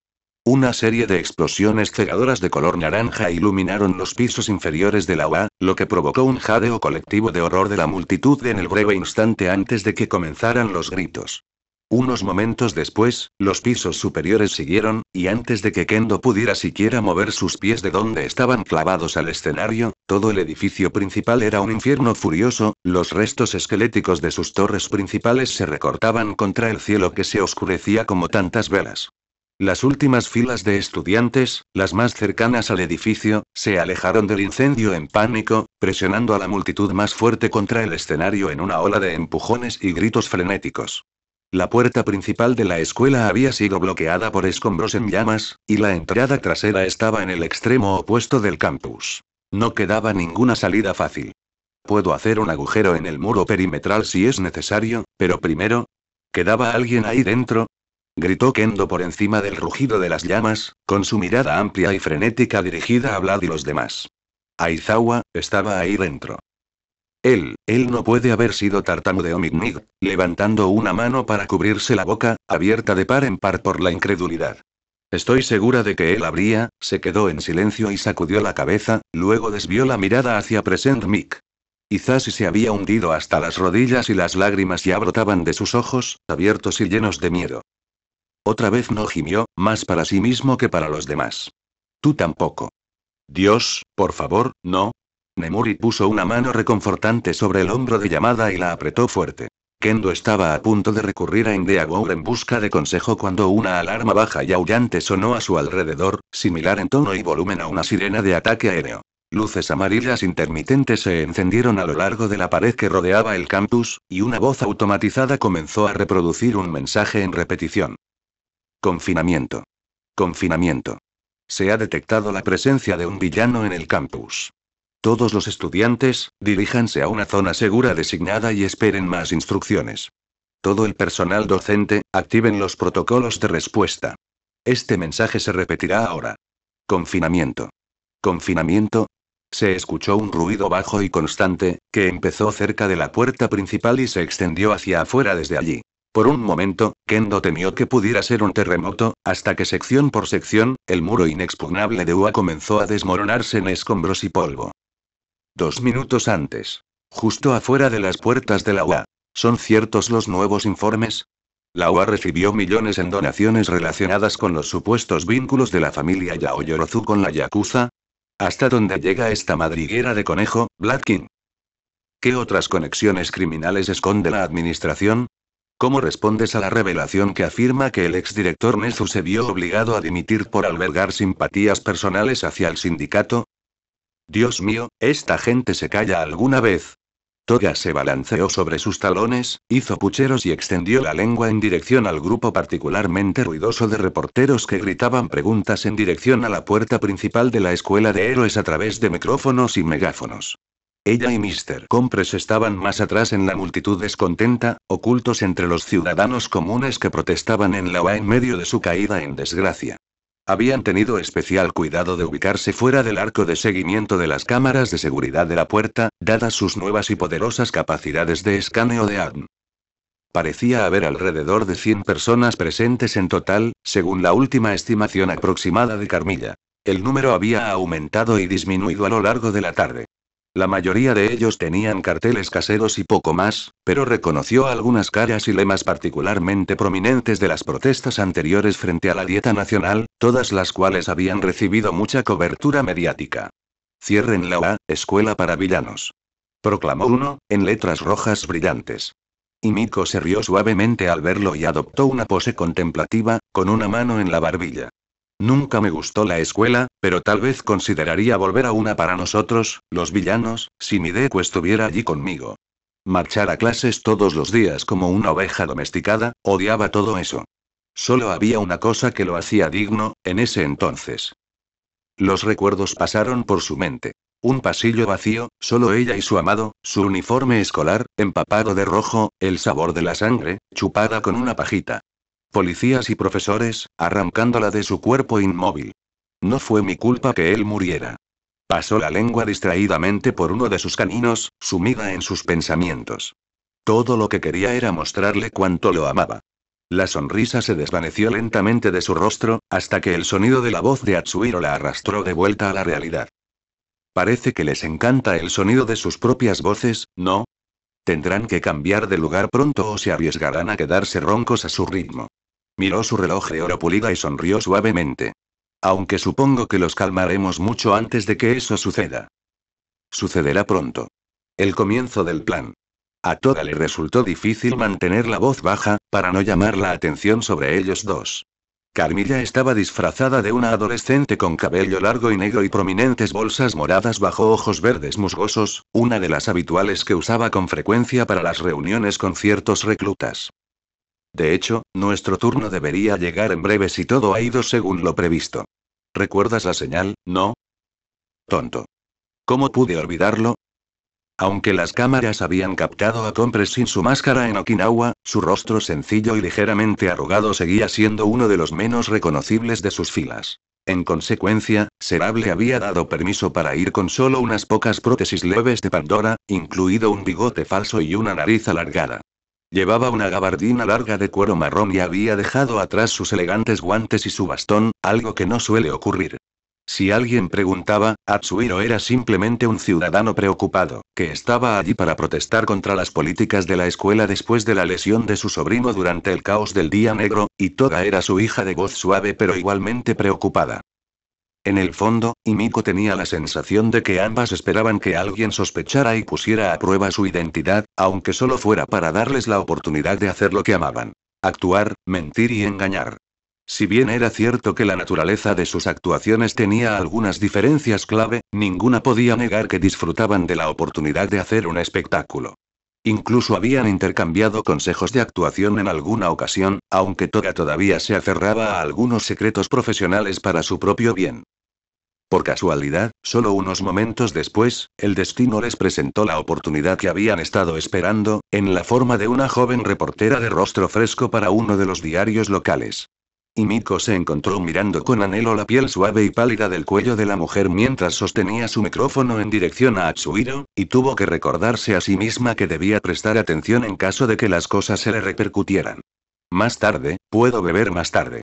Una serie de explosiones cegadoras de color naranja iluminaron los pisos inferiores de la UA, lo que provocó un jadeo colectivo de horror de la multitud en el breve instante antes de que comenzaran los gritos. Unos momentos después, los pisos superiores siguieron, y antes de que Kendo pudiera siquiera mover sus pies de donde estaban clavados al escenario, todo el edificio principal era un infierno furioso, los restos esqueléticos de sus torres principales se recortaban contra el cielo que se oscurecía como tantas velas. Las últimas filas de estudiantes, las más cercanas al edificio, se alejaron del incendio en pánico, presionando a la multitud más fuerte contra el escenario en una ola de empujones y gritos frenéticos. La puerta principal de la escuela había sido bloqueada por escombros en llamas, y la entrada trasera estaba en el extremo opuesto del campus. No quedaba ninguna salida fácil. Puedo hacer un agujero en el muro perimetral si es necesario, pero primero... ¿Quedaba alguien ahí dentro? gritó Kendo por encima del rugido de las llamas, con su mirada amplia y frenética dirigida a Vlad y los demás. Aizawa, estaba ahí dentro. Él, él no puede haber sido tartamudeo Migmig, levantando una mano para cubrirse la boca, abierta de par en par por la incredulidad. Estoy segura de que él habría, se quedó en silencio y sacudió la cabeza, luego desvió la mirada hacia Present Mick. Quizás si se había hundido hasta las rodillas y las lágrimas ya brotaban de sus ojos, abiertos y llenos de miedo. Otra vez no gimió, más para sí mismo que para los demás. Tú tampoco. Dios, por favor, no, Nemuri puso una mano reconfortante sobre el hombro de llamada y la apretó fuerte. Kendo estaba a punto de recurrir a Indeagour en busca de consejo cuando una alarma baja y aullante sonó a su alrededor, similar en tono y volumen a una sirena de ataque aéreo. Luces amarillas intermitentes se encendieron a lo largo de la pared que rodeaba el campus, y una voz automatizada comenzó a reproducir un mensaje en repetición. Confinamiento. Confinamiento. Se ha detectado la presencia de un villano en el campus. Todos los estudiantes, diríjanse a una zona segura designada y esperen más instrucciones. Todo el personal docente, activen los protocolos de respuesta. Este mensaje se repetirá ahora. Confinamiento. Confinamiento. Se escuchó un ruido bajo y constante, que empezó cerca de la puerta principal y se extendió hacia afuera desde allí. Por un momento, Kendo temió que pudiera ser un terremoto, hasta que sección por sección, el muro inexpugnable de Ua comenzó a desmoronarse en escombros y polvo. Dos minutos antes. Justo afuera de las puertas de la UA. ¿Son ciertos los nuevos informes? La UA recibió millones en donaciones relacionadas con los supuestos vínculos de la familia Yaoyorozu con la Yakuza. ¿Hasta dónde llega esta madriguera de conejo, King? ¿Qué otras conexiones criminales esconde la administración? ¿Cómo respondes a la revelación que afirma que el exdirector Nezu se vio obligado a dimitir por albergar simpatías personales hacia el sindicato? Dios mío, esta gente se calla alguna vez. Toga se balanceó sobre sus talones, hizo pucheros y extendió la lengua en dirección al grupo particularmente ruidoso de reporteros que gritaban preguntas en dirección a la puerta principal de la escuela de héroes a través de micrófonos y megáfonos. Ella y Mr. Compress estaban más atrás en la multitud descontenta, ocultos entre los ciudadanos comunes que protestaban en la en medio de su caída en desgracia. Habían tenido especial cuidado de ubicarse fuera del arco de seguimiento de las cámaras de seguridad de la puerta, dadas sus nuevas y poderosas capacidades de escaneo de ADN. Parecía haber alrededor de 100 personas presentes en total, según la última estimación aproximada de Carmilla. El número había aumentado y disminuido a lo largo de la tarde. La mayoría de ellos tenían carteles caseros y poco más, pero reconoció algunas caras y lemas particularmente prominentes de las protestas anteriores frente a la dieta nacional, todas las cuales habían recibido mucha cobertura mediática. Cierren la Escuela para Villanos. Proclamó uno, en letras rojas brillantes. Y Miko se rió suavemente al verlo y adoptó una pose contemplativa, con una mano en la barbilla. Nunca me gustó la escuela, pero tal vez consideraría volver a una para nosotros, los villanos, si mi deco estuviera allí conmigo. Marchar a clases todos los días como una oveja domesticada, odiaba todo eso. Solo había una cosa que lo hacía digno, en ese entonces. Los recuerdos pasaron por su mente. Un pasillo vacío, solo ella y su amado, su uniforme escolar, empapado de rojo, el sabor de la sangre, chupada con una pajita policías y profesores, arrancándola de su cuerpo inmóvil. No fue mi culpa que él muriera. Pasó la lengua distraídamente por uno de sus caninos, sumida en sus pensamientos. Todo lo que quería era mostrarle cuánto lo amaba. La sonrisa se desvaneció lentamente de su rostro, hasta que el sonido de la voz de Atsuhiro la arrastró de vuelta a la realidad. Parece que les encanta el sonido de sus propias voces, ¿no? Tendrán que cambiar de lugar pronto o se arriesgarán a quedarse roncos a su ritmo. Miró su reloj de oro pulida y sonrió suavemente. Aunque supongo que los calmaremos mucho antes de que eso suceda. Sucederá pronto. El comienzo del plan. A toda le resultó difícil mantener la voz baja, para no llamar la atención sobre ellos dos. Carmilla estaba disfrazada de una adolescente con cabello largo y negro y prominentes bolsas moradas bajo ojos verdes musgosos, una de las habituales que usaba con frecuencia para las reuniones con ciertos reclutas. De hecho, nuestro turno debería llegar en breve si todo ha ido según lo previsto. ¿Recuerdas la señal, no? Tonto. ¿Cómo pude olvidarlo? Aunque las cámaras habían captado a Compres sin su máscara en Okinawa, su rostro sencillo y ligeramente arrugado seguía siendo uno de los menos reconocibles de sus filas. En consecuencia, Serable había dado permiso para ir con solo unas pocas prótesis leves de Pandora, incluido un bigote falso y una nariz alargada. Llevaba una gabardina larga de cuero marrón y había dejado atrás sus elegantes guantes y su bastón, algo que no suele ocurrir. Si alguien preguntaba, Atsuhiro era simplemente un ciudadano preocupado, que estaba allí para protestar contra las políticas de la escuela después de la lesión de su sobrino durante el caos del Día Negro, y Toga era su hija de voz suave pero igualmente preocupada. En el fondo, Imiko tenía la sensación de que ambas esperaban que alguien sospechara y pusiera a prueba su identidad, aunque solo fuera para darles la oportunidad de hacer lo que amaban. Actuar, mentir y engañar. Si bien era cierto que la naturaleza de sus actuaciones tenía algunas diferencias clave, ninguna podía negar que disfrutaban de la oportunidad de hacer un espectáculo. Incluso habían intercambiado consejos de actuación en alguna ocasión, aunque Toga todavía se aferraba a algunos secretos profesionales para su propio bien. Por casualidad, solo unos momentos después, el destino les presentó la oportunidad que habían estado esperando, en la forma de una joven reportera de rostro fresco para uno de los diarios locales y Miko se encontró mirando con anhelo la piel suave y pálida del cuello de la mujer mientras sostenía su micrófono en dirección a Atsuhiro, y tuvo que recordarse a sí misma que debía prestar atención en caso de que las cosas se le repercutieran. Más tarde, puedo beber más tarde.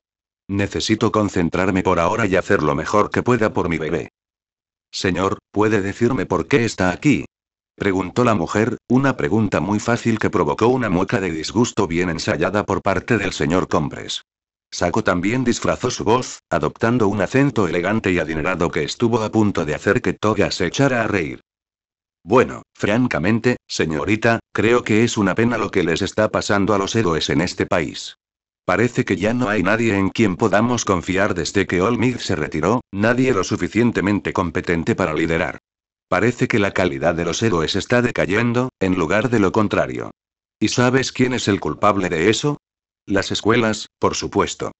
Necesito concentrarme por ahora y hacer lo mejor que pueda por mi bebé. Señor, ¿puede decirme por qué está aquí? Preguntó la mujer, una pregunta muy fácil que provocó una mueca de disgusto bien ensayada por parte del señor Compres. Saco también disfrazó su voz, adoptando un acento elegante y adinerado que estuvo a punto de hacer que Toga se echara a reír. Bueno, francamente, señorita, creo que es una pena lo que les está pasando a los héroes en este país. Parece que ya no hay nadie en quien podamos confiar desde que Olmig se retiró, nadie lo suficientemente competente para liderar. Parece que la calidad de los héroes está decayendo, en lugar de lo contrario. ¿Y sabes quién es el culpable de eso? Las escuelas, por supuesto.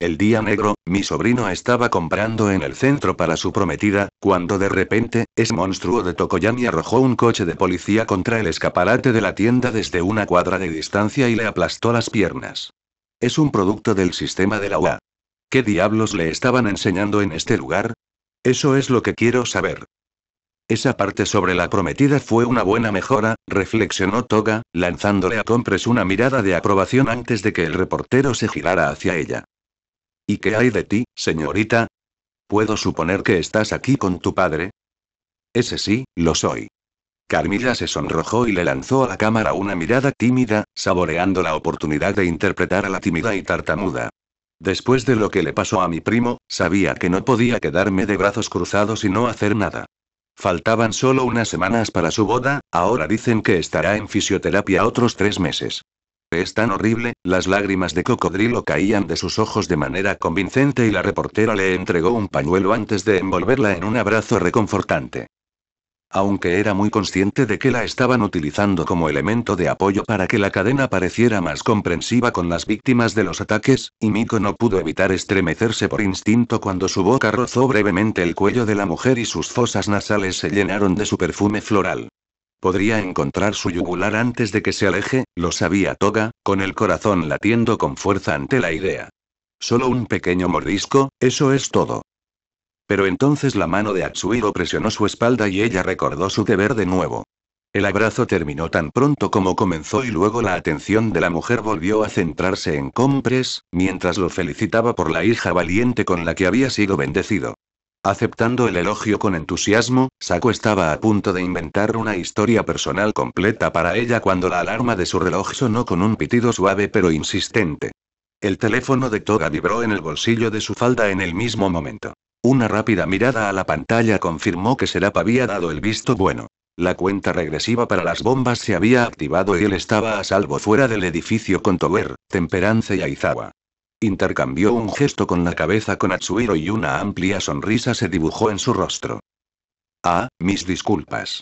El día negro, mi sobrino estaba comprando en el centro para su prometida, cuando de repente, ese monstruo de Tokoyami arrojó un coche de policía contra el escaparate de la tienda desde una cuadra de distancia y le aplastó las piernas. Es un producto del sistema de la UA. ¿Qué diablos le estaban enseñando en este lugar? Eso es lo que quiero saber. Esa parte sobre la prometida fue una buena mejora, reflexionó Toga, lanzándole a Compres una mirada de aprobación antes de que el reportero se girara hacia ella. ¿Y qué hay de ti, señorita? ¿Puedo suponer que estás aquí con tu padre? Ese sí, lo soy. Carmilla se sonrojó y le lanzó a la cámara una mirada tímida, saboreando la oportunidad de interpretar a la tímida y tartamuda. Después de lo que le pasó a mi primo, sabía que no podía quedarme de brazos cruzados y no hacer nada. Faltaban solo unas semanas para su boda, ahora dicen que estará en fisioterapia otros tres meses. Es tan horrible, las lágrimas de cocodrilo caían de sus ojos de manera convincente y la reportera le entregó un pañuelo antes de envolverla en un abrazo reconfortante. Aunque era muy consciente de que la estaban utilizando como elemento de apoyo para que la cadena pareciera más comprensiva con las víctimas de los ataques, y Miko no pudo evitar estremecerse por instinto cuando su boca rozó brevemente el cuello de la mujer y sus fosas nasales se llenaron de su perfume floral. Podría encontrar su yugular antes de que se aleje, lo sabía Toga, con el corazón latiendo con fuerza ante la idea. Solo un pequeño mordisco, eso es todo. Pero entonces la mano de Atsuhiro presionó su espalda y ella recordó su deber de nuevo. El abrazo terminó tan pronto como comenzó y luego la atención de la mujer volvió a centrarse en Compres, mientras lo felicitaba por la hija valiente con la que había sido bendecido. Aceptando el elogio con entusiasmo, Sako estaba a punto de inventar una historia personal completa para ella cuando la alarma de su reloj sonó con un pitido suave pero insistente. El teléfono de Toga vibró en el bolsillo de su falda en el mismo momento. Una rápida mirada a la pantalla confirmó que Serap había dado el visto bueno. La cuenta regresiva para las bombas se había activado y él estaba a salvo fuera del edificio con Tober, Temperance y Aizawa. Intercambió un gesto con la cabeza con Atsuhiro y una amplia sonrisa se dibujó en su rostro. Ah, mis disculpas.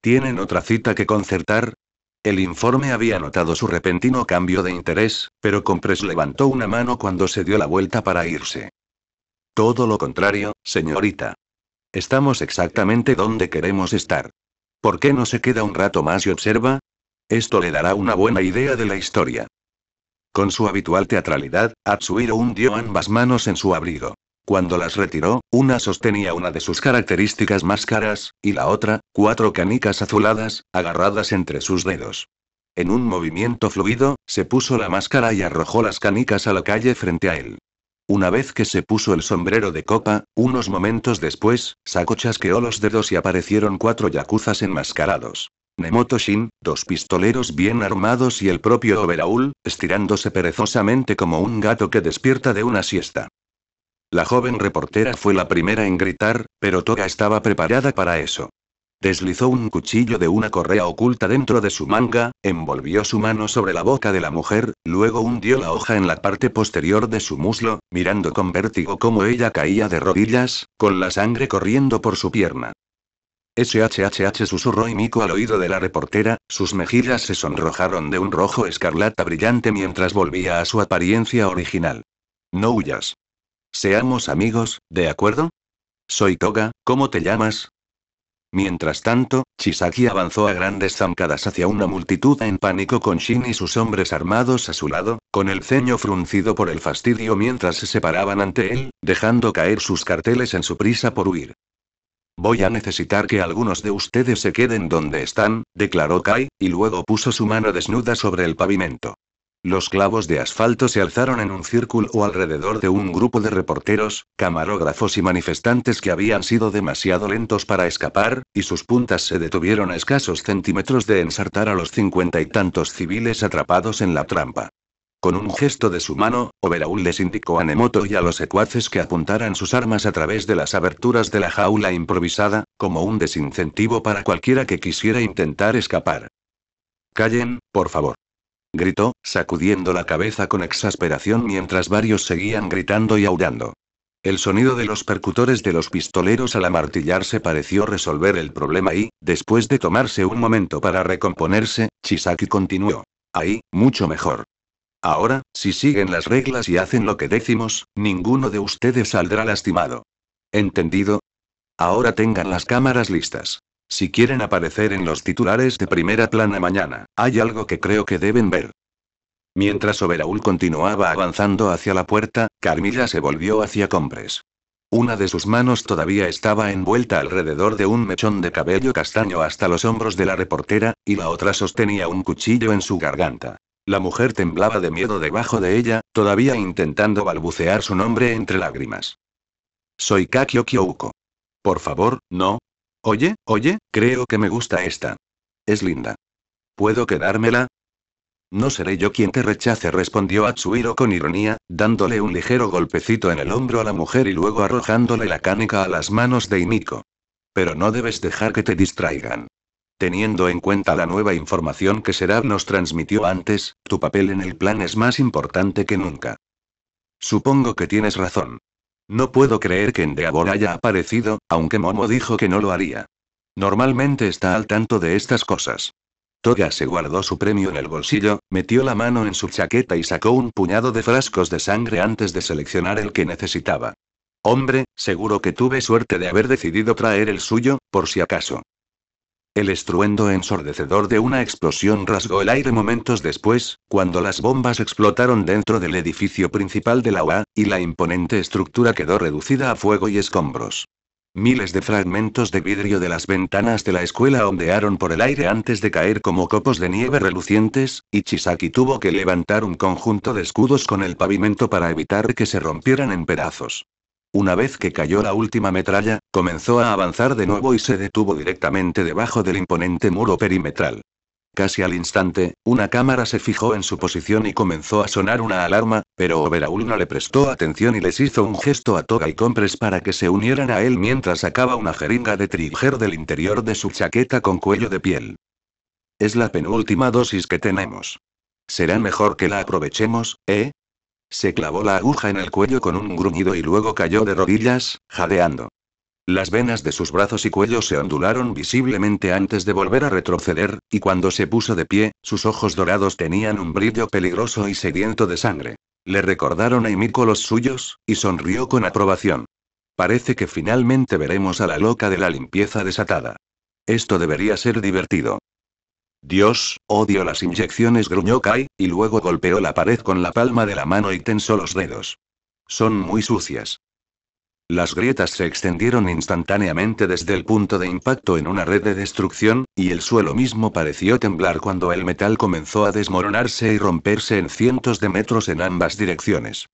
¿Tienen otra cita que concertar? El informe había notado su repentino cambio de interés, pero Compres levantó una mano cuando se dio la vuelta para irse. Todo lo contrario, señorita. Estamos exactamente donde queremos estar. ¿Por qué no se queda un rato más y observa? Esto le dará una buena idea de la historia. Con su habitual teatralidad, Atsuhiro hundió ambas manos en su abrigo. Cuando las retiró, una sostenía una de sus características máscaras y la otra, cuatro canicas azuladas, agarradas entre sus dedos. En un movimiento fluido, se puso la máscara y arrojó las canicas a la calle frente a él. Una vez que se puso el sombrero de copa, unos momentos después, Sako chasqueó los dedos y aparecieron cuatro yakuzas enmascarados. Nemoto Shin, dos pistoleros bien armados y el propio Oberaul, estirándose perezosamente como un gato que despierta de una siesta. La joven reportera fue la primera en gritar, pero Toga estaba preparada para eso. Deslizó un cuchillo de una correa oculta dentro de su manga, envolvió su mano sobre la boca de la mujer, luego hundió la hoja en la parte posterior de su muslo, mirando con vértigo cómo ella caía de rodillas, con la sangre corriendo por su pierna. SHHH susurró y Mico al oído de la reportera, sus mejillas se sonrojaron de un rojo escarlata brillante mientras volvía a su apariencia original. No huyas. Seamos amigos, ¿de acuerdo? Soy Toga, ¿cómo te llamas? Mientras tanto, Chisaki avanzó a grandes zancadas hacia una multitud en pánico con Shin y sus hombres armados a su lado, con el ceño fruncido por el fastidio mientras se separaban ante él, dejando caer sus carteles en su prisa por huir. Voy a necesitar que algunos de ustedes se queden donde están, declaró Kai, y luego puso su mano desnuda sobre el pavimento. Los clavos de asfalto se alzaron en un círculo o alrededor de un grupo de reporteros, camarógrafos y manifestantes que habían sido demasiado lentos para escapar, y sus puntas se detuvieron a escasos centímetros de ensartar a los cincuenta y tantos civiles atrapados en la trampa. Con un gesto de su mano, Oberaul les indicó a Nemoto y a los secuaces que apuntaran sus armas a través de las aberturas de la jaula improvisada, como un desincentivo para cualquiera que quisiera intentar escapar. Callen, por favor gritó, sacudiendo la cabeza con exasperación mientras varios seguían gritando y aullando. El sonido de los percutores de los pistoleros al amartillarse pareció resolver el problema y, después de tomarse un momento para recomponerse, Chisaki continuó. Ahí, mucho mejor. Ahora, si siguen las reglas y hacen lo que decimos, ninguno de ustedes saldrá lastimado. ¿Entendido? Ahora tengan las cámaras listas. Si quieren aparecer en los titulares de primera plana mañana, hay algo que creo que deben ver. Mientras Oberaul continuaba avanzando hacia la puerta, Carmilla se volvió hacia Compres. Una de sus manos todavía estaba envuelta alrededor de un mechón de cabello castaño hasta los hombros de la reportera, y la otra sostenía un cuchillo en su garganta. La mujer temblaba de miedo debajo de ella, todavía intentando balbucear su nombre entre lágrimas. Soy Kakio Kyouko. Por favor, no, Oye, oye, creo que me gusta esta. Es linda. ¿Puedo quedármela? No seré yo quien te rechace, respondió Atsuhiro con ironía, dándole un ligero golpecito en el hombro a la mujer y luego arrojándole la canica a las manos de Imiko. Pero no debes dejar que te distraigan. Teniendo en cuenta la nueva información que Serab nos transmitió antes, tu papel en el plan es más importante que nunca. Supongo que tienes razón. No puedo creer que Endeavor haya aparecido, aunque Momo dijo que no lo haría. Normalmente está al tanto de estas cosas. Toga se guardó su premio en el bolsillo, metió la mano en su chaqueta y sacó un puñado de frascos de sangre antes de seleccionar el que necesitaba. Hombre, seguro que tuve suerte de haber decidido traer el suyo, por si acaso. El estruendo ensordecedor de una explosión rasgó el aire momentos después, cuando las bombas explotaron dentro del edificio principal de la UA, y la imponente estructura quedó reducida a fuego y escombros. Miles de fragmentos de vidrio de las ventanas de la escuela ondearon por el aire antes de caer como copos de nieve relucientes, y Chisaki tuvo que levantar un conjunto de escudos con el pavimento para evitar que se rompieran en pedazos. Una vez que cayó la última metralla, comenzó a avanzar de nuevo y se detuvo directamente debajo del imponente muro perimetral. Casi al instante, una cámara se fijó en su posición y comenzó a sonar una alarma, pero Oberaul no le prestó atención y les hizo un gesto a Toga y Compres para que se unieran a él mientras sacaba una jeringa de trigger del interior de su chaqueta con cuello de piel. Es la penúltima dosis que tenemos. Será mejor que la aprovechemos, ¿eh? Se clavó la aguja en el cuello con un gruñido y luego cayó de rodillas, jadeando. Las venas de sus brazos y cuello se ondularon visiblemente antes de volver a retroceder, y cuando se puso de pie, sus ojos dorados tenían un brillo peligroso y sediento de sangre. Le recordaron a con los suyos, y sonrió con aprobación. Parece que finalmente veremos a la loca de la limpieza desatada. Esto debería ser divertido. Dios, odio las inyecciones, gruñó Kai, y luego golpeó la pared con la palma de la mano y tensó los dedos. Son muy sucias. Las grietas se extendieron instantáneamente desde el punto de impacto en una red de destrucción, y el suelo mismo pareció temblar cuando el metal comenzó a desmoronarse y romperse en cientos de metros en ambas direcciones.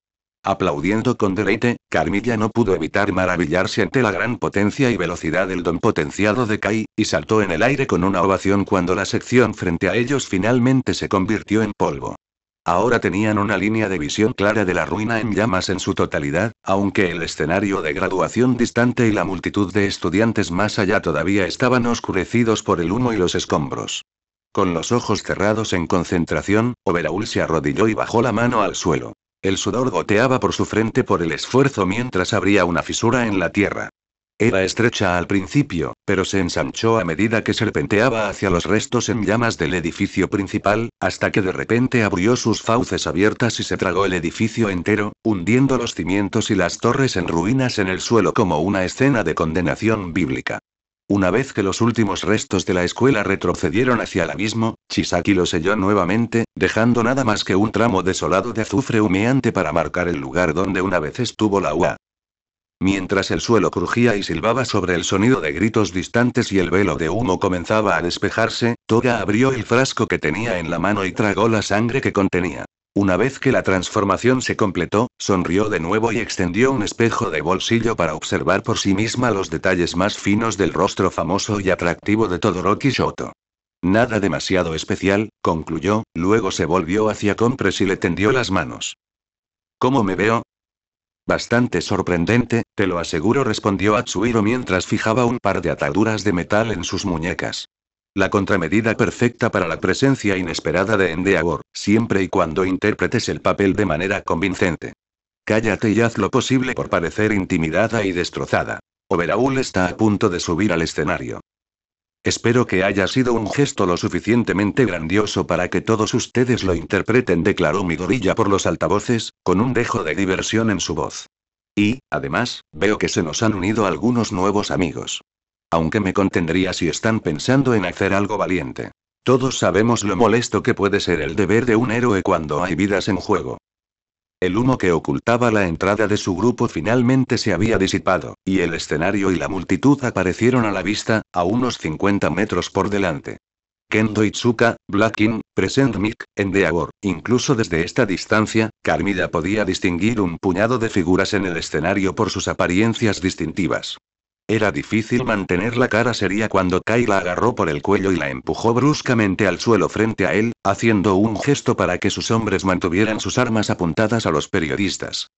Aplaudiendo con deleite, Carmilla no pudo evitar maravillarse ante la gran potencia y velocidad del don potenciado de Kai, y saltó en el aire con una ovación cuando la sección frente a ellos finalmente se convirtió en polvo. Ahora tenían una línea de visión clara de la ruina en llamas en su totalidad, aunque el escenario de graduación distante y la multitud de estudiantes más allá todavía estaban oscurecidos por el humo y los escombros. Con los ojos cerrados en concentración, Oberaul se arrodilló y bajó la mano al suelo. El sudor goteaba por su frente por el esfuerzo mientras abría una fisura en la tierra. Era estrecha al principio, pero se ensanchó a medida que serpenteaba hacia los restos en llamas del edificio principal, hasta que de repente abrió sus fauces abiertas y se tragó el edificio entero, hundiendo los cimientos y las torres en ruinas en el suelo como una escena de condenación bíblica. Una vez que los últimos restos de la escuela retrocedieron hacia el abismo, Chisaki lo selló nuevamente, dejando nada más que un tramo desolado de azufre humeante para marcar el lugar donde una vez estuvo la UA. Mientras el suelo crujía y silbaba sobre el sonido de gritos distantes y el velo de humo comenzaba a despejarse, Toga abrió el frasco que tenía en la mano y tragó la sangre que contenía. Una vez que la transformación se completó, sonrió de nuevo y extendió un espejo de bolsillo para observar por sí misma los detalles más finos del rostro famoso y atractivo de Todoroki Shoto. Nada demasiado especial, concluyó, luego se volvió hacia Compres y le tendió las manos. ¿Cómo me veo? Bastante sorprendente, te lo aseguro, respondió Atsuhiro mientras fijaba un par de ataduras de metal en sus muñecas. La contramedida perfecta para la presencia inesperada de Endeavor, siempre y cuando interpretes el papel de manera convincente. Cállate y haz lo posible por parecer intimidada y destrozada. Overaul está a punto de subir al escenario. Espero que haya sido un gesto lo suficientemente grandioso para que todos ustedes lo interpreten, declaró Midorilla por los altavoces, con un dejo de diversión en su voz. Y, además, veo que se nos han unido algunos nuevos amigos aunque me contendría si están pensando en hacer algo valiente. Todos sabemos lo molesto que puede ser el deber de un héroe cuando hay vidas en juego. El humo que ocultaba la entrada de su grupo finalmente se había disipado, y el escenario y la multitud aparecieron a la vista, a unos 50 metros por delante. Kendo Itsuka, Blackin, Present Mick, Endeavor. Incluso desde esta distancia, Carmida podía distinguir un puñado de figuras en el escenario por sus apariencias distintivas. Era difícil mantener la cara seria cuando Kai la agarró por el cuello y la empujó bruscamente al suelo frente a él, haciendo un gesto para que sus hombres mantuvieran sus armas apuntadas a los periodistas.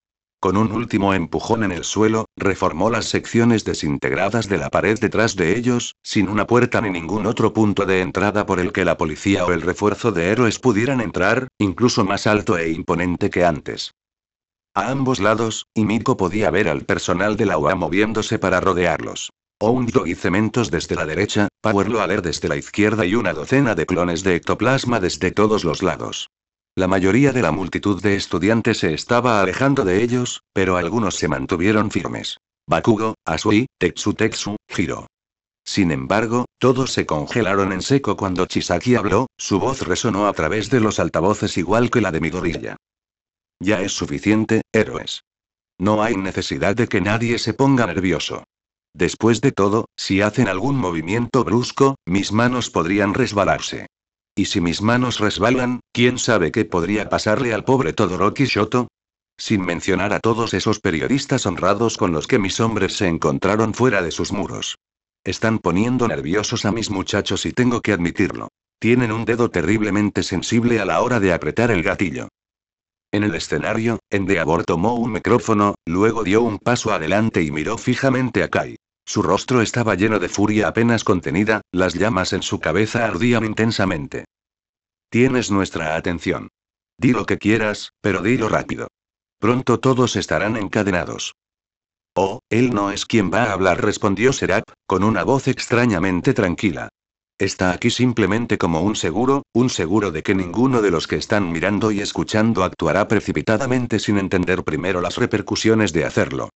Con un último empujón en el suelo, reformó las secciones desintegradas de la pared detrás de ellos, sin una puerta ni ningún otro punto de entrada por el que la policía o el refuerzo de héroes pudieran entrar, incluso más alto e imponente que antes. A ambos lados, y Miko podía ver al personal de la UA moviéndose para rodearlos. Dog y Cementos desde la derecha, Power Loaler desde la izquierda y una docena de clones de ectoplasma desde todos los lados. La mayoría de la multitud de estudiantes se estaba alejando de ellos, pero algunos se mantuvieron firmes. Bakugo, Asui, Tetsu Tetsu, Hiro. Sin embargo, todos se congelaron en seco cuando Chisaki habló, su voz resonó a través de los altavoces igual que la de Midorilla. Ya es suficiente, héroes. No hay necesidad de que nadie se ponga nervioso. Después de todo, si hacen algún movimiento brusco, mis manos podrían resbalarse. Y si mis manos resbalan, ¿quién sabe qué podría pasarle al pobre Todoroki Shoto? Sin mencionar a todos esos periodistas honrados con los que mis hombres se encontraron fuera de sus muros. Están poniendo nerviosos a mis muchachos y tengo que admitirlo. Tienen un dedo terriblemente sensible a la hora de apretar el gatillo. En el escenario, Endeavor tomó un micrófono, luego dio un paso adelante y miró fijamente a Kai. Su rostro estaba lleno de furia apenas contenida, las llamas en su cabeza ardían intensamente. Tienes nuestra atención. Di lo que quieras, pero dilo rápido. Pronto todos estarán encadenados. Oh, él no es quien va a hablar, respondió Serap, con una voz extrañamente tranquila. Está aquí simplemente como un seguro, un seguro de que ninguno de los que están mirando y escuchando actuará precipitadamente sin entender primero las repercusiones de hacerlo.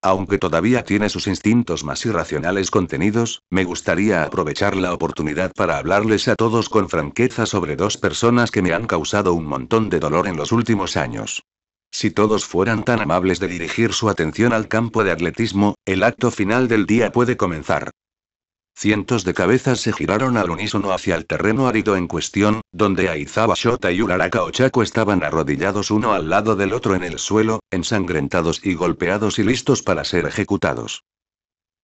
Aunque todavía tiene sus instintos más irracionales contenidos, me gustaría aprovechar la oportunidad para hablarles a todos con franqueza sobre dos personas que me han causado un montón de dolor en los últimos años. Si todos fueran tan amables de dirigir su atención al campo de atletismo, el acto final del día puede comenzar. Cientos de cabezas se giraron al unísono hacia el terreno árido en cuestión, donde Aizawa Shota y Uraraka Ochako estaban arrodillados uno al lado del otro en el suelo, ensangrentados y golpeados y listos para ser ejecutados.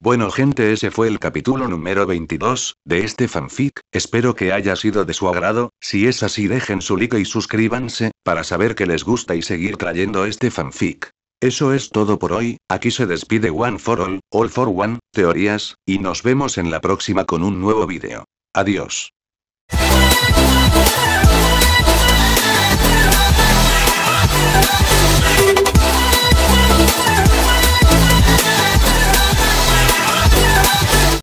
Bueno gente ese fue el capítulo número 22, de este fanfic, espero que haya sido de su agrado, si es así dejen su like y suscríbanse, para saber que les gusta y seguir trayendo este fanfic. Eso es todo por hoy, aquí se despide One for All, All for One, teorías, y nos vemos en la próxima con un nuevo vídeo. Adiós.